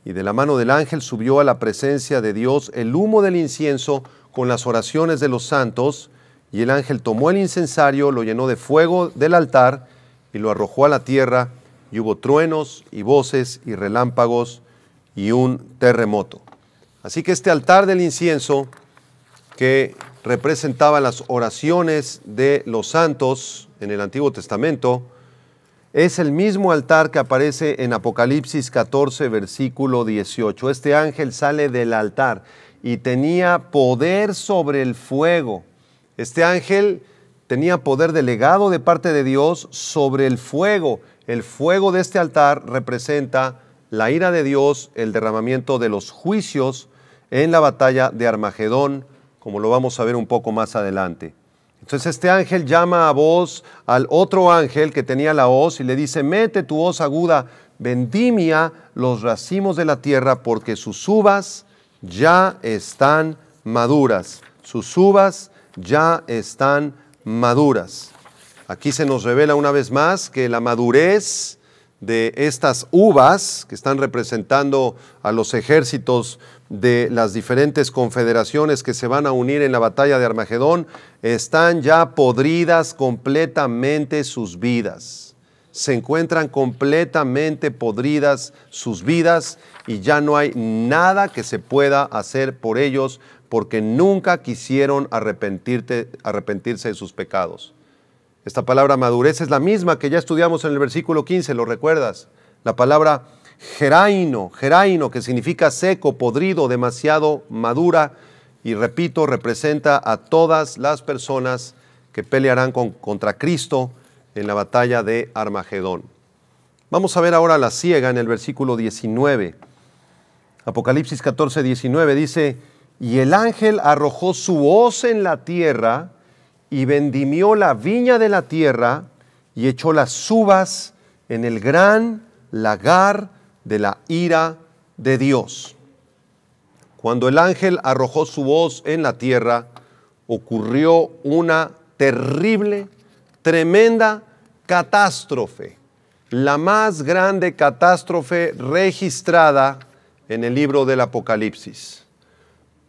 Speaker 1: Y de la mano del ángel subió a la presencia de Dios el humo del incienso con las oraciones de los santos, y el ángel tomó el incensario, lo llenó de fuego del altar y lo arrojó a la tierra, y hubo truenos y voces y relámpagos y un terremoto. Así que este altar del incienso que representaba las oraciones de los santos en el Antiguo Testamento, es el mismo altar que aparece en Apocalipsis 14, versículo 18. Este ángel sale del altar y tenía poder sobre el fuego. Este ángel tenía poder delegado de parte de Dios sobre el fuego. El fuego de este altar representa la ira de Dios, el derramamiento de los juicios en la batalla de Armagedón, como lo vamos a ver un poco más adelante. Entonces este ángel llama a voz al otro ángel que tenía la hoz y le dice, mete tu hoz aguda, vendimia los racimos de la tierra porque sus uvas ya están maduras. Sus uvas ya están maduras. Aquí se nos revela una vez más que la madurez de estas uvas que están representando a los ejércitos de las diferentes confederaciones que se van a unir en la batalla de Armagedón, están ya podridas completamente sus vidas. Se encuentran completamente podridas sus vidas y ya no hay nada que se pueda hacer por ellos porque nunca quisieron arrepentirse de sus pecados. Esta palabra madurez es la misma que ya estudiamos en el versículo 15, ¿lo recuerdas? La palabra Geraino, que significa seco, podrido, demasiado madura, y repito, representa a todas las personas que pelearán contra Cristo en la batalla de Armagedón. Vamos a ver ahora la ciega en el versículo 19. Apocalipsis 14, 19 dice, y el ángel arrojó su hoz en la tierra y vendimió la viña de la tierra y echó las uvas en el gran lagar de la ira de Dios. Cuando el ángel arrojó su voz en la tierra, ocurrió una terrible, tremenda catástrofe, la más grande catástrofe registrada en el libro del Apocalipsis.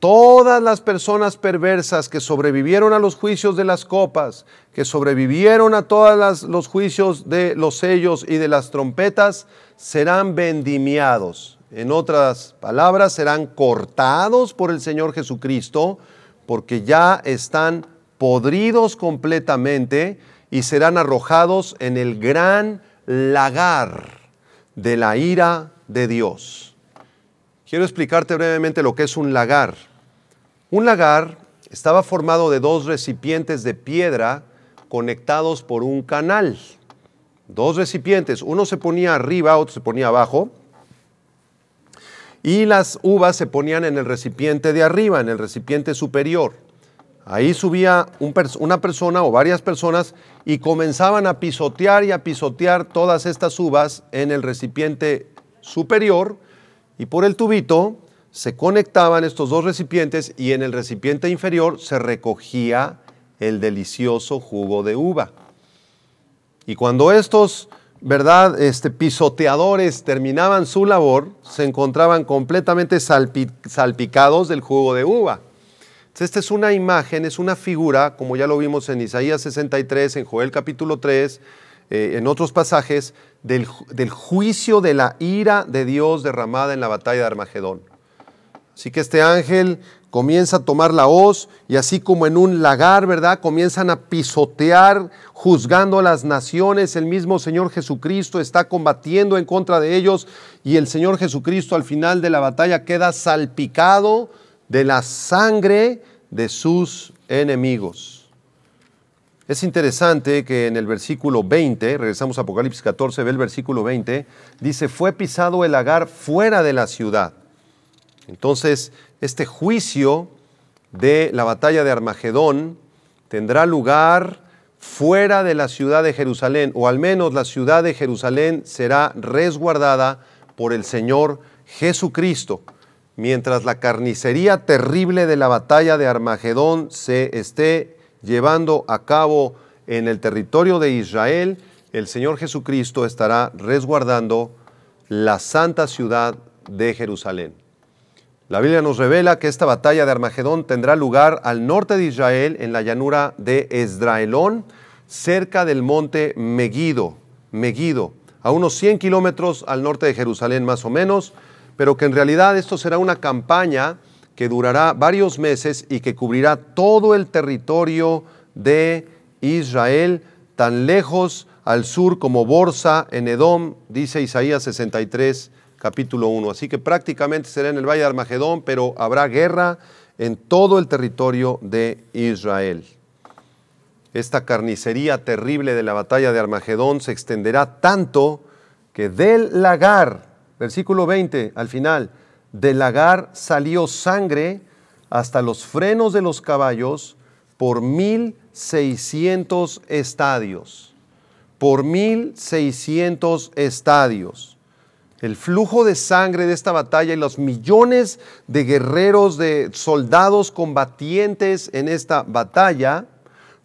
Speaker 1: Todas las personas perversas que sobrevivieron a los juicios de las copas, que sobrevivieron a todos los juicios de los sellos y de las trompetas, serán vendimiados. En otras palabras, serán cortados por el Señor Jesucristo, porque ya están podridos completamente y serán arrojados en el gran lagar de la ira de Dios. Quiero explicarte brevemente lo que es un lagar. Un lagar estaba formado de dos recipientes de piedra conectados por un canal. Dos recipientes, uno se ponía arriba, otro se ponía abajo, y las uvas se ponían en el recipiente de arriba, en el recipiente superior. Ahí subía una persona o varias personas y comenzaban a pisotear y a pisotear todas estas uvas en el recipiente superior y por el tubito se conectaban estos dos recipientes y en el recipiente inferior se recogía el delicioso jugo de uva. Y cuando estos, ¿verdad?, este, pisoteadores terminaban su labor, se encontraban completamente salpicados del jugo de uva. esta es una imagen, es una figura, como ya lo vimos en Isaías 63, en Joel capítulo 3, eh, en otros pasajes, del juicio de la ira de Dios derramada en la batalla de Armagedón. Así que este ángel comienza a tomar la hoz y así como en un lagar, ¿verdad? Comienzan a pisotear, juzgando a las naciones. El mismo Señor Jesucristo está combatiendo en contra de ellos y el Señor Jesucristo al final de la batalla queda salpicado de la sangre de sus enemigos. Es interesante que en el versículo 20, regresamos a Apocalipsis 14, ve el versículo 20, dice, fue pisado el lagar fuera de la ciudad entonces, este juicio de la batalla de Armagedón tendrá lugar fuera de la ciudad de Jerusalén, o al menos la ciudad de Jerusalén será resguardada por el Señor Jesucristo, mientras la carnicería terrible de la batalla de Armagedón se esté llevando a cabo en el territorio de Israel, el Señor Jesucristo estará resguardando la santa ciudad de Jerusalén. La Biblia nos revela que esta batalla de Armagedón tendrá lugar al norte de Israel, en la llanura de Esdraelón, cerca del monte Megido, Megido, a unos 100 kilómetros al norte de Jerusalén más o menos, pero que en realidad esto será una campaña que durará varios meses y que cubrirá todo el territorio de Israel, tan lejos al sur como Borsa en Edom, dice Isaías 63, capítulo 1. Así que prácticamente será en el Valle de Armagedón, pero habrá guerra en todo el territorio de Israel. Esta carnicería terrible de la batalla de Armagedón se extenderá tanto que del lagar, versículo 20 al final, del lagar salió sangre hasta los frenos de los caballos por 1600 estadios. Por 1600 estadios el flujo de sangre de esta batalla y los millones de guerreros, de soldados combatientes en esta batalla,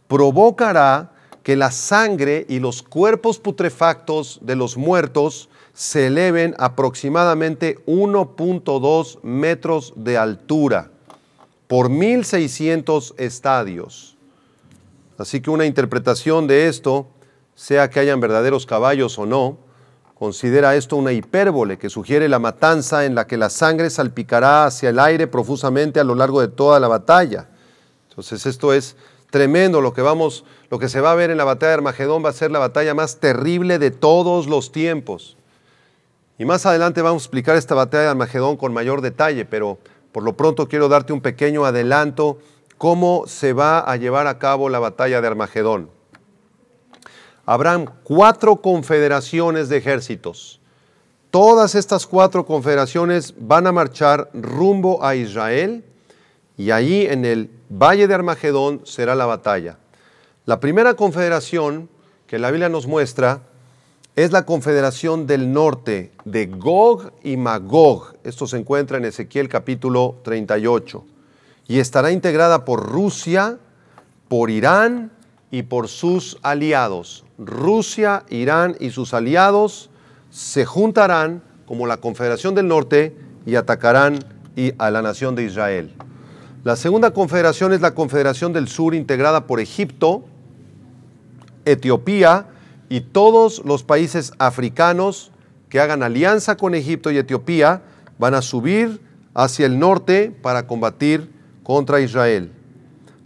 Speaker 1: provocará que la sangre y los cuerpos putrefactos de los muertos se eleven aproximadamente 1.2 metros de altura por 1.600 estadios. Así que una interpretación de esto, sea que hayan verdaderos caballos o no, considera esto una hipérbole que sugiere la matanza en la que la sangre salpicará hacia el aire profusamente a lo largo de toda la batalla. Entonces esto es tremendo lo que vamos, lo que se va a ver en la batalla de Armagedón va a ser la batalla más terrible de todos los tiempos. Y más adelante vamos a explicar esta batalla de Armagedón con mayor detalle, pero por lo pronto quiero darte un pequeño adelanto cómo se va a llevar a cabo la batalla de Armagedón habrán cuatro confederaciones de ejércitos. Todas estas cuatro confederaciones van a marchar rumbo a Israel y allí en el valle de Armagedón será la batalla. La primera confederación que la Biblia nos muestra es la confederación del norte de Gog y Magog. Esto se encuentra en Ezequiel capítulo 38. Y estará integrada por Rusia, por Irán, y por sus aliados. Rusia, Irán y sus aliados se juntarán como la Confederación del Norte y atacarán a la nación de Israel. La segunda confederación es la Confederación del Sur integrada por Egipto, Etiopía y todos los países africanos que hagan alianza con Egipto y Etiopía van a subir hacia el norte para combatir contra Israel.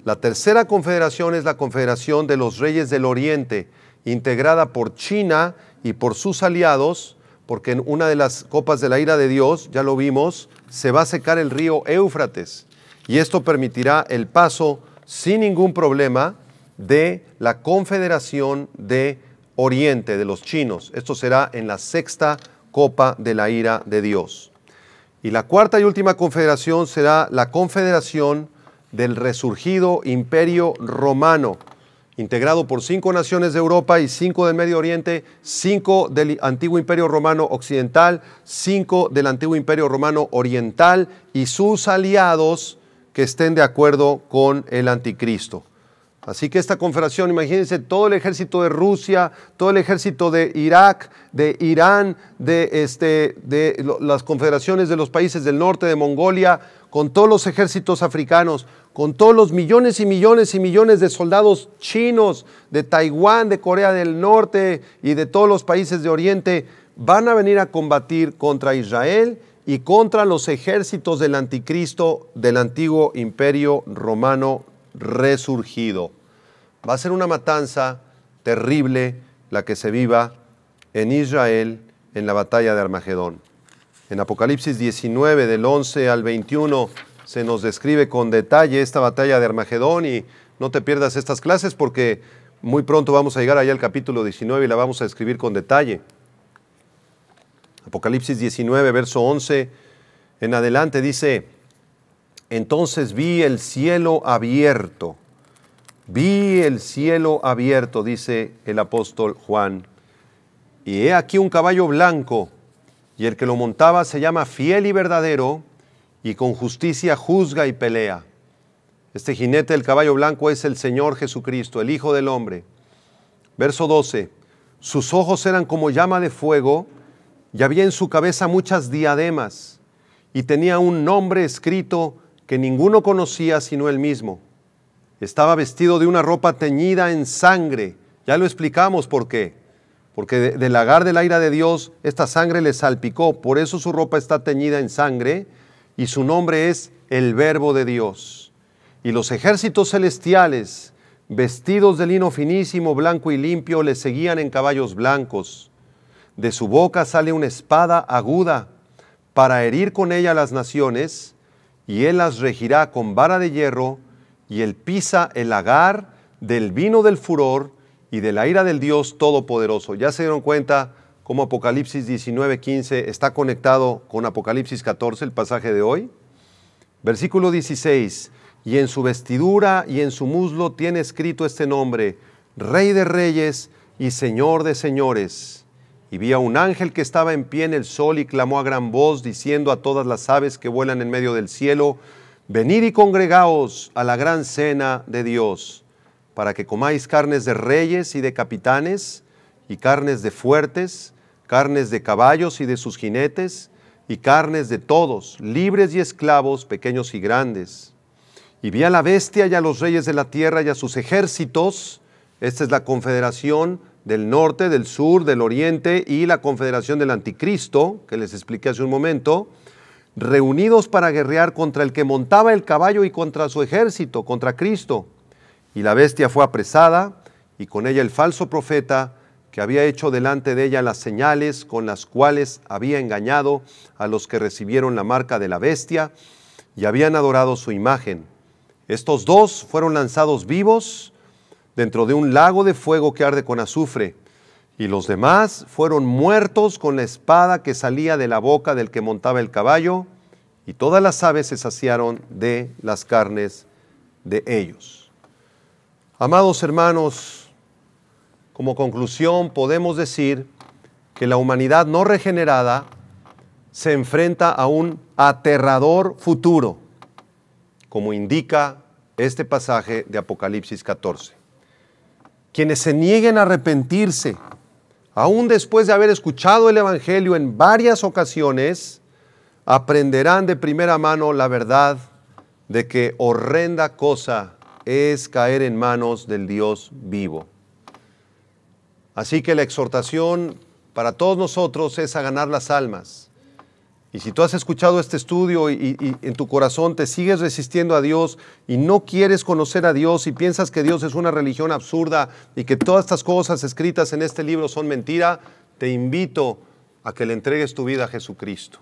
Speaker 1: La tercera confederación es la Confederación de los Reyes del Oriente, integrada por China y por sus aliados, porque en una de las copas de la ira de Dios, ya lo vimos, se va a secar el río Éufrates. Y esto permitirá el paso sin ningún problema de la Confederación de Oriente, de los chinos. Esto será en la sexta copa de la ira de Dios. Y la cuarta y última confederación será la Confederación del resurgido imperio romano, integrado por cinco naciones de Europa y cinco del Medio Oriente, cinco del antiguo imperio romano occidental, cinco del antiguo imperio romano oriental y sus aliados que estén de acuerdo con el anticristo. Así que esta confederación, imagínense todo el ejército de Rusia, todo el ejército de Irak, de Irán, de, este, de las confederaciones de los países del norte, de Mongolia, con todos los ejércitos africanos, con todos los millones y millones y millones de soldados chinos de Taiwán, de Corea del Norte y de todos los países de Oriente, van a venir a combatir contra Israel y contra los ejércitos del anticristo del antiguo imperio romano resurgido. Va a ser una matanza terrible la que se viva en Israel en la batalla de Armagedón. En Apocalipsis 19, del 11 al 21, se nos describe con detalle esta batalla de Armagedón y no te pierdas estas clases porque muy pronto vamos a llegar allá al capítulo 19 y la vamos a escribir con detalle. Apocalipsis 19, verso 11 en adelante dice, entonces vi el cielo abierto, vi el cielo abierto, dice el apóstol Juan, y he aquí un caballo blanco y el que lo montaba se llama fiel y verdadero, y con justicia juzga y pelea. Este jinete del caballo blanco es el Señor Jesucristo, el Hijo del Hombre. Verso 12. Sus ojos eran como llama de fuego, y había en su cabeza muchas diademas, y tenía un nombre escrito que ninguno conocía sino él mismo. Estaba vestido de una ropa teñida en sangre. Ya lo explicamos por qué porque del lagar del aire de Dios esta sangre le salpicó, por eso su ropa está teñida en sangre y su nombre es el Verbo de Dios. Y los ejércitos celestiales, vestidos de lino finísimo, blanco y limpio, le seguían en caballos blancos. De su boca sale una espada aguda para herir con ella las naciones, y él las regirá con vara de hierro, y él pisa el lagar del vino del furor, y de la ira del Dios Todopoderoso. Ya se dieron cuenta cómo Apocalipsis 15 está conectado con Apocalipsis 14, el pasaje de hoy. Versículo 16, y en su vestidura y en su muslo tiene escrito este nombre, Rey de Reyes y Señor de Señores. Y vi a un ángel que estaba en pie en el sol y clamó a gran voz, diciendo a todas las aves que vuelan en medio del cielo, Venid y congregaos a la gran cena de Dios para que comáis carnes de reyes y de capitanes, y carnes de fuertes, carnes de caballos y de sus jinetes, y carnes de todos, libres y esclavos, pequeños y grandes. Y vi a la bestia y a los reyes de la tierra y a sus ejércitos. Esta es la confederación del norte, del sur, del oriente y la confederación del anticristo, que les expliqué hace un momento, reunidos para guerrear contra el que montaba el caballo y contra su ejército, contra Cristo. Y la bestia fue apresada, y con ella el falso profeta, que había hecho delante de ella las señales con las cuales había engañado a los que recibieron la marca de la bestia y habían adorado su imagen. Estos dos fueron lanzados vivos dentro de un lago de fuego que arde con azufre, y los demás fueron muertos con la espada que salía de la boca del que montaba el caballo, y todas las aves se saciaron de las carnes de ellos. Amados hermanos, como conclusión podemos decir que la humanidad no regenerada se enfrenta a un aterrador futuro, como indica este pasaje de Apocalipsis 14. Quienes se nieguen a arrepentirse, aún después de haber escuchado el Evangelio en varias ocasiones, aprenderán de primera mano la verdad de que horrenda cosa es caer en manos del Dios vivo. Así que la exhortación para todos nosotros es a ganar las almas. Y si tú has escuchado este estudio y, en tu corazón te sigues resistiendo a Dios y no quieres conocer a Dios y piensas que Dios es una religión absurda y que todas estas cosas escritas en este libro son mentira, te invito a que le entregues tu vida a Jesucristo.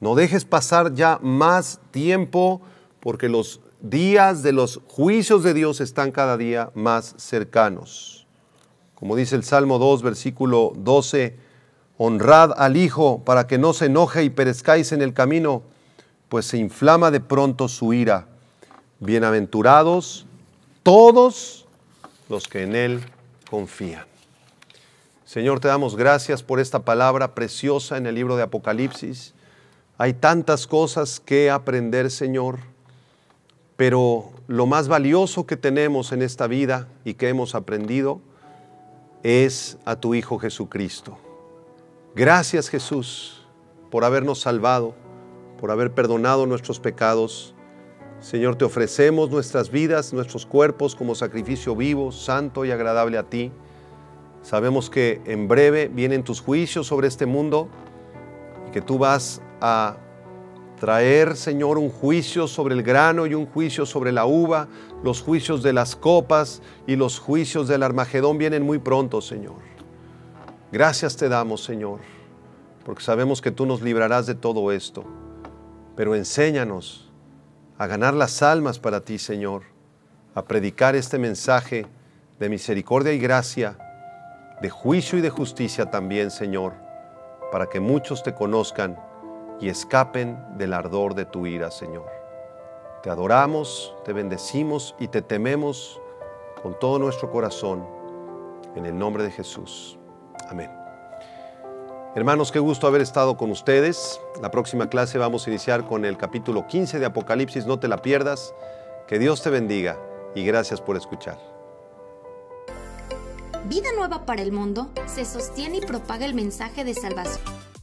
Speaker 1: No dejes pasar ya más tiempo porque los días de los juicios de Dios están cada día más cercanos. Como dice el Salmo 2, versículo 12, honrad al Hijo para que no se enoje y perezcáis en el camino, pues se inflama de pronto su ira. Bienaventurados todos los que en Él confían. Señor, te damos gracias por esta palabra preciosa en el libro de Apocalipsis. Hay tantas cosas que aprender, Señor pero lo más valioso que tenemos en esta vida y que hemos aprendido es a tu Hijo Jesucristo. Gracias Jesús por habernos salvado, por haber perdonado nuestros pecados. Señor, te ofrecemos nuestras vidas, nuestros cuerpos como sacrificio vivo, santo y agradable a ti. Sabemos que en breve vienen tus juicios sobre este mundo y que tú vas a traer, Señor, un juicio sobre el grano y un juicio sobre la uva, los juicios de las copas y los juicios del Armagedón vienen muy pronto, Señor. Gracias te damos, Señor, porque sabemos que tú nos librarás de todo esto, pero enséñanos a ganar las almas para ti, Señor, a predicar este mensaje de misericordia y gracia, de juicio y de justicia también, Señor, para que muchos te conozcan y escapen del ardor de tu ira, Señor. Te adoramos, te bendecimos y te tememos con todo nuestro corazón, en el nombre de Jesús. Amén. Hermanos, qué gusto haber estado con ustedes. La próxima clase vamos a iniciar con el capítulo 15 de Apocalipsis, no te la pierdas. Que Dios te bendiga y gracias por escuchar. Vida Nueva para el Mundo se sostiene y propaga el mensaje de salvación